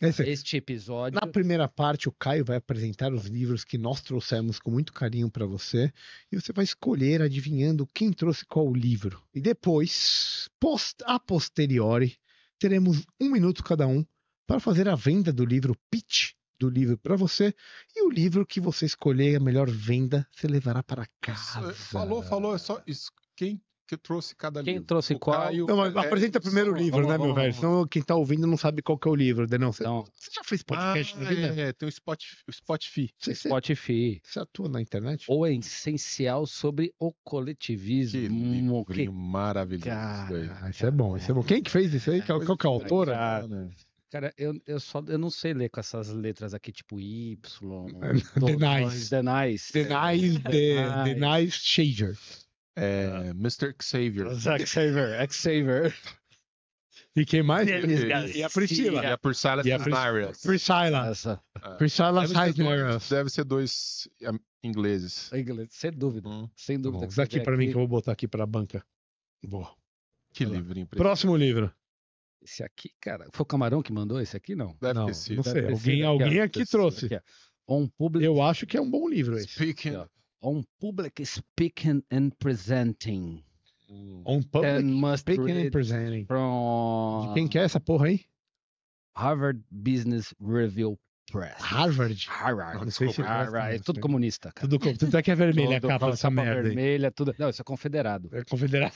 Esse, este episódio. Na primeira parte, o Caio vai apresentar os livros que nós trouxemos com muito carinho para você e você vai escolher adivinhando quem trouxe qual livro. E depois, post a posteriori, teremos um minuto cada um para fazer a venda do livro Pitch do livro para você e o livro que você escolher a melhor venda você levará para é, casa. Falou, falou, é só isso. Quem que trouxe cada quem livro? Quem trouxe o qual? Caio, não, apresenta é, primeiro o livro, vamos, né, vamos, meu velho? Senão quem está ouvindo não sabe qual que é o livro, Denão. Né, você, não. você já fez podcast ah, na vida? É, é, tem o Spotify. Spotify. Você, Spotify. Você atua na internet? Ou é essencial sobre o coletivismo. Que livro que... maravilhoso. Cara, isso ah, é bom, isso é bom. Quem que fez isso aí? É, qual, qual que é a autora? Cara, né? Ah, né? Cara, eu, eu só eu não sei ler com essas letras aqui, tipo Y, denise denise Denais, Denais Shader. É, uh, é, Mr. Xavier. Xavier, Xavier. E quem mais? E a Priscila. E a Priscila Cisneros. Priscila. Priscila Cisneros. Né, Deve ser dois ingleses. Inglês, sem dúvida. Hum. Sem dúvida. Tá Isso aqui para mim que eu vou botar aqui para a banca. Boa. Que livro. Próximo livro. Esse aqui, cara. Foi o Camarão que mandou esse aqui? Não. Deve não, não sei. Deve alguém, alguém aqui, trouxe. Aqui, on public... Eu acho que é um bom livro esse. Speaking. On Public Speaking and Presenting. on Public Speaking and Presenting. From... De quem que é essa porra aí? Harvard Business Review Press. É Harvard? Harvard. Não, é Harvard. Harvard. É tudo comunista, cara. Tudo, tudo é que é né? vermelha a capa dessa merda. Vermelha, aí. tudo. Não, isso é confederado. É confederado.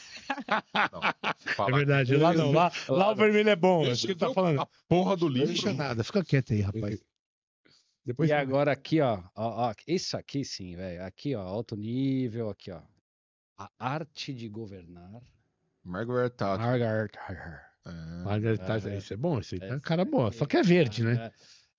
Não, é verdade. Lá, não, lá, lá, o vermelho é bom. Acho que ele tá falando. A porra do livro. Não deixa nada. Fica quieto aí, rapaz. Depois e agora aqui, ó, ó, ó. Isso aqui sim, velho. Aqui, ó. Alto nível, aqui, ó. A arte de governar. Margaret Thatcher. Margaret Thatcher. Margaret é. Thatcher. Isso é bom, isso aí. É, um tá cara boa. Só que é verde, né? É.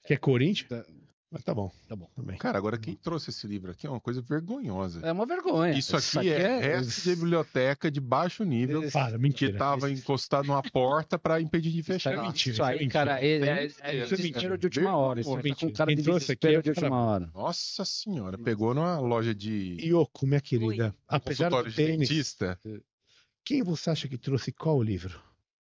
Que é Corinthians? Tá. Mas tá bom. Tá bom. Também. Tá cara, agora tá quem trouxe esse livro aqui é uma coisa vergonhosa. É uma vergonha. Isso aqui, Isso aqui é, é biblioteca de baixo nível. Para, mentira. Que tava Esse... encostado numa porta para impedir de fechar. Isso é mentira. Isso aí, é cara, é, é, é, é de última hora. Isso assim, tá cara de trouxe aqui, é de última hora. Nossa senhora, pegou numa loja de... Ioko, minha querida, apesar do de tênis, dentista. Quem você acha que trouxe qual livro?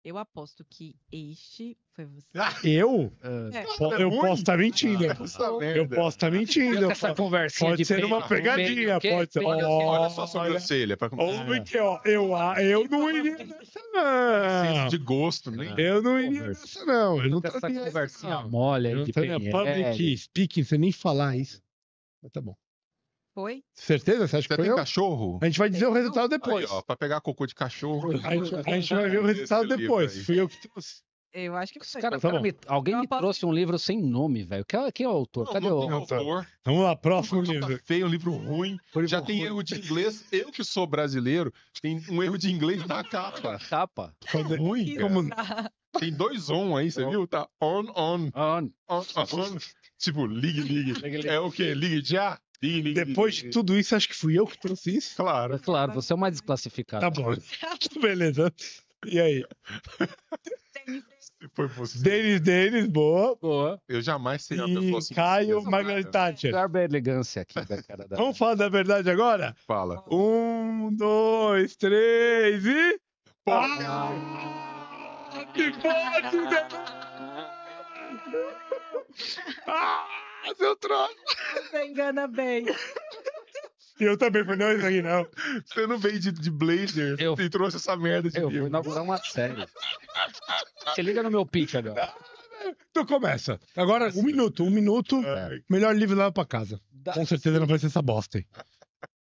Eu aposto que este foi você. Ah, eu? É. Eu posso estar tá mentindo. Ah, eu posso estar tá mentindo. Essa conversa pode ser uma pegadinha. Pode ser. Olha só a sobrancelha. Ou porque, ó, eu, eu não tá iria nessa, não. De gosto, né? Eu não iria nessa, não. Eu não essa conversinha mole aí. Public speaking, você nem falar isso. Mas tá bom foi. Certeza? Você acha Você que foi tem eu? cachorro? A gente vai dizer o resultado depois. Aí, ó, pra pegar cocô de cachorro. A gente, a gente vai ver o resultado depois. Fui eu que trouxe. Eu acho que foi. Cara, tá cara me, alguém não, me posso... trouxe um livro sem nome, velho. Quem é o autor? Não, Cadê o autor? Vamos lá, próximo livro. Tá feio, um livro ruim. Já tem ruim. erro de inglês. Eu que sou brasileiro, tem um erro de inglês na capa. Capa. Quando é ruim, como... Tem dois on aí, você on. viu? Tá on, on. On. on, on. Tipo, ligue, ligue. é o quê? Ligue já? Depois de tudo isso, acho que fui eu que trouxe isso, claro. É claro, você é o mais desclassificado. Tá bom. Beleza. E aí? Se foi possível. Denis Denis, boa. Boa. Eu jamais seria uma pessoa assim. Caio Margaret Garba elegância aqui da cara da. Vamos falar da verdade agora? Fala. Um, dois, três e. Ah! ah! Que forte, Denis! Ah! Ah, seu Você engana bem. Eu também falei, não, isso aqui não. Você não veio de, de blazer eu, e trouxe essa merda de Eu vou fui inaugurar é uma série. Você liga no meu pitch agora. Então começa. Agora, um minuto, um minuto. É. Melhor livro leva pra casa. Da Com certeza não vai ser essa bosta aí.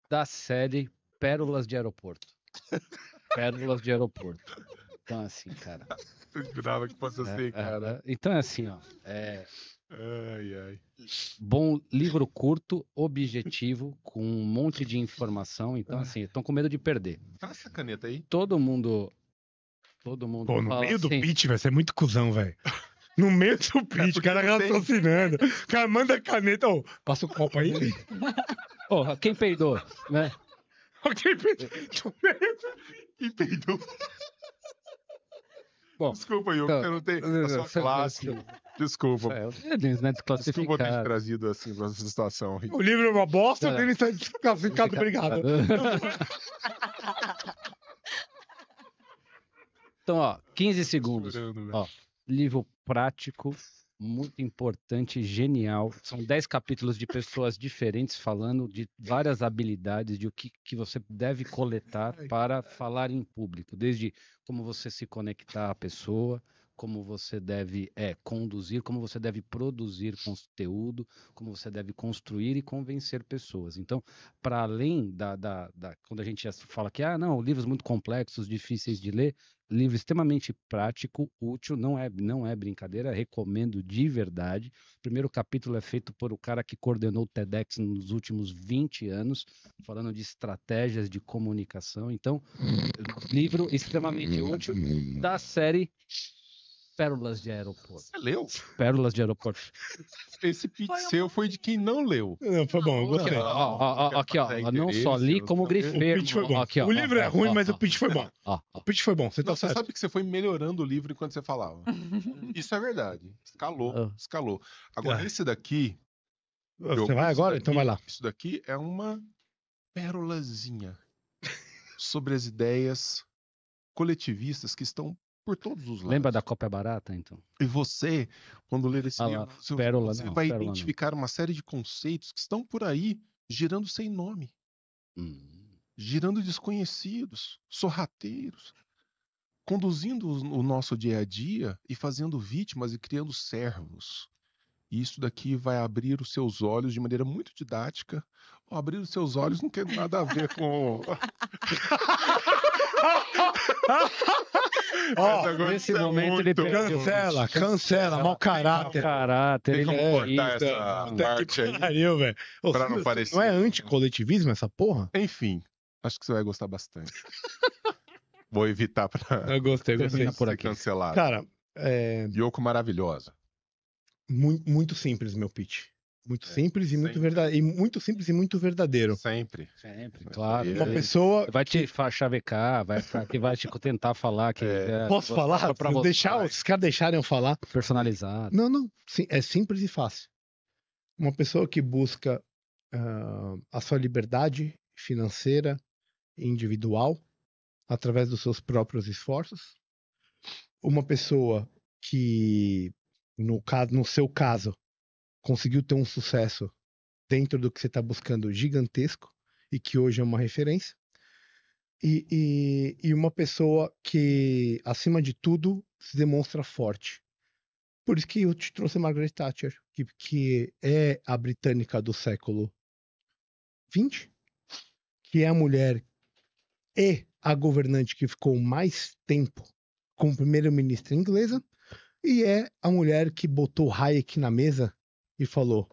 Da série Pérolas de Aeroporto. Pérolas de Aeroporto. Então, é assim, cara. Eu esperava que fosse assim, é, assim, cara. É, então é assim, ó. É, Ai, ai. Bom livro curto, objetivo, com um monte de informação. Então, assim, estão com medo de perder. Tá essa caneta aí. Todo mundo. Todo mundo. Pô, no meio assim, do pitch, vai você é muito cuzão, velho. No meio do é pitch, o cara raciocinando. O cara manda caneta. oh, passa o copo aí. Ô, oh, quem peidou, né? Quem peidou? Quem peidou? Bom, Desculpa, Yoko, então, eu não tenho Eu sou clássico. Desculpa. É, né, Denis, Desculpa ter trazido assim pra essa situação. O livro é uma bosta, o é. Denis tá desclassificado, obrigado. então, ó, 15 segundos. ó, livro prático, muito importante, genial. São 10 capítulos de pessoas diferentes falando de várias habilidades, de o que, que você deve coletar para falar em público, desde como você se conectar à pessoa como você deve é, conduzir, como você deve produzir conteúdo, como você deve construir e convencer pessoas. Então, para além da, da, da, Quando a gente fala que, ah, não, livros muito complexos, difíceis de ler, livro extremamente prático, útil, não é, não é brincadeira, recomendo de verdade. O primeiro capítulo é feito por o cara que coordenou o TEDx nos últimos 20 anos, falando de estratégias de comunicação. Então, livro extremamente uhum. útil da série Pérolas de Aeroporto. Você leu? Pérolas de Aeroporto. Esse pitch seu foi de quem não leu. Não, foi bom, eu ah, gostei. Aqui, ó, ó, aqui, ó não só li como grifei. O pitch foi bom. Aqui, ó, o livro é ruim, mas o pitch foi bom. O pitch foi bom, você tá não, certo. Você sabe que você foi melhorando o livro enquanto você falava. Isso é verdade. Escalou, ah. escalou. Agora, ah. esse daqui... Você vai agora? Daqui, então vai lá. Isso daqui é uma pérolazinha sobre as ideias coletivistas que estão por todos os lados. Lembra da cópia é barata, então? E você, quando ler esse ah, livro, você, pérola, você não, né? vai pérola né? identificar não. uma série de conceitos que estão por aí girando sem nome, hum. girando desconhecidos, sorrateiros, conduzindo o nosso dia a dia e fazendo vítimas e criando servos. E isso daqui vai abrir os seus olhos de maneira muito didática. ou abrir os seus olhos não tem nada a ver com. Oh, nesse é momento muito, ele tipo perdeu. Cancela, cancela, mau caráter. Mau caráter. Tem como é cortar é essa parte aí. Pariu, velho. Pra não parecer. Não é anticoletivismo essa porra? Enfim, acho que você vai gostar bastante. Vou evitar pra. Eu gostei, gostei. Por aqui. Cancelado. Cara, é... Yoko maravilhosa. Muito, muito simples, meu pitch. Muito é, simples e muito verdadeiro. E muito simples e muito verdadeiro. Sempre. Sempre. Claro. Uma né? pessoa. Vai te chavecar, vai, que vai te tentar falar que. É. É, Posso falar? Pra você, deixar, os caras deixarem eu falar. Personalizado. Não, não. Sim, é simples e fácil. Uma pessoa que busca uh, a sua liberdade financeira e individual através dos seus próprios esforços. Uma pessoa que, no, caso, no seu caso, conseguiu ter um sucesso dentro do que você está buscando gigantesco e que hoje é uma referência. E, e, e, uma pessoa que, acima de tudo, se demonstra forte. Por isso que eu te trouxe Margaret Thatcher, que, que é a britânica do século XX, que é a mulher e a governante que ficou mais tempo como primeira-ministra inglesa, e é a mulher que botou Hayek na mesa e falou: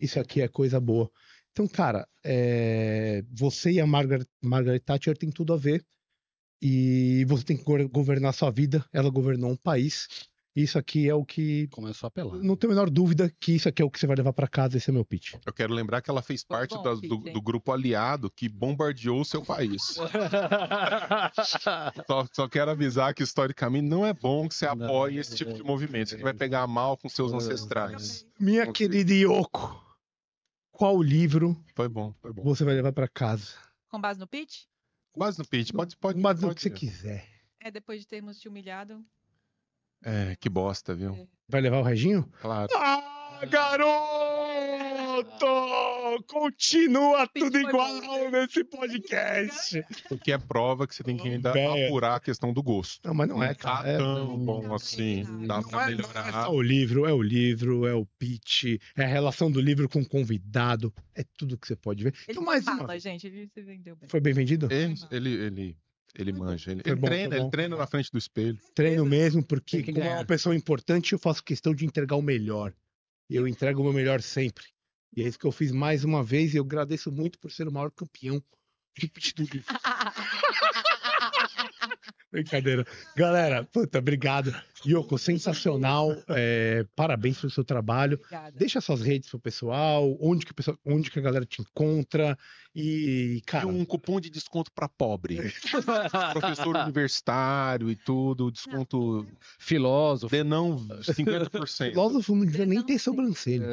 Isso aqui é coisa boa. Então, cara, é... você e a Margaret, Margaret Thatcher tem tudo a ver. E você tem que governar sua vida. Ela governou um país. Isso aqui é o que. Começou a apelar. Não tenho a menor dúvida que isso aqui é o que você vai levar para casa, esse é meu pitch. Eu quero lembrar que ela fez parte bom, do, do, grupo aliado que bombardeou o seu país. só, só, quero avisar que historicamente não é bom que você apoie não, esse tipo de movimento. Você vai pegar mal com seus ancestrais. Minha Não querida Yoko, qual livro foi bom, foi bom. você vai levar para casa? Com base no pitch? Com base no pitch, pode, pode. Com base pode, no que você quiser. É depois de termos te humilhado. É, que bosta, viu? É. Vai levar o Reginho? Claro. Ah, garoto! Continua tudo igual nesse podcast. Porque é prova que você tem que ainda apurar a questão do gosto. Não, mas não é, tá cara. Tá é, tão bom é assim. não, assim. Dá pra é, melhorar. É o livro, é o livro, é o pitch, é a relação do livro com o convidado. É tudo que você pode ver. Ele então, mais fala, uma. gente. Ele se vendeu bem. Foi bem vendido? Ele, ele, ele ele manja, ele, ele bom, treina, ele treina na frente do espelho. Treino mesmo, porque como é uma pessoa importante, eu faço questão de entregar o melhor. Eu entrego o meu melhor sempre. E é isso que eu fiz mais uma vez e eu agradeço muito por ser o maior campeão de pitbull. Brincadeira. Galera, puta, obrigado. Yoko, sensacional. É, parabéns pelo seu trabalho. Obrigada. Deixa suas redes pro pessoal, onde que, pessoal, onde que a galera te encontra. E, cara. E um cupom de desconto para pobre. Professor universitário e tudo, desconto filósofo. De não 50%. Filósofo não devia nem ter sobrancelha.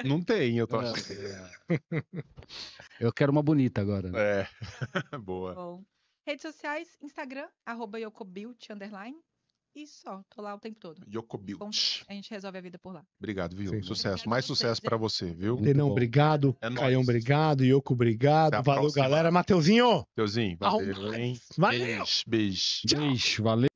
É. Não tem, eu tô achando. É. Eu quero uma bonita agora. Né? É. Boa. Bom. Redes sociais, Instagram, arroba underline. E só, tô lá o tempo todo. Yokobuilt. A gente resolve a vida por lá. Obrigado, viu? Sim. Sucesso. Obrigado Mais sucesso para você, viu? Não, obrigado. É Caião, obrigado. Yoko, obrigado. Valeu, galera. Mateuzinho! Mateuzinho, valeu, hein? Valeu! Beijo, beijo. Beijo, valeu.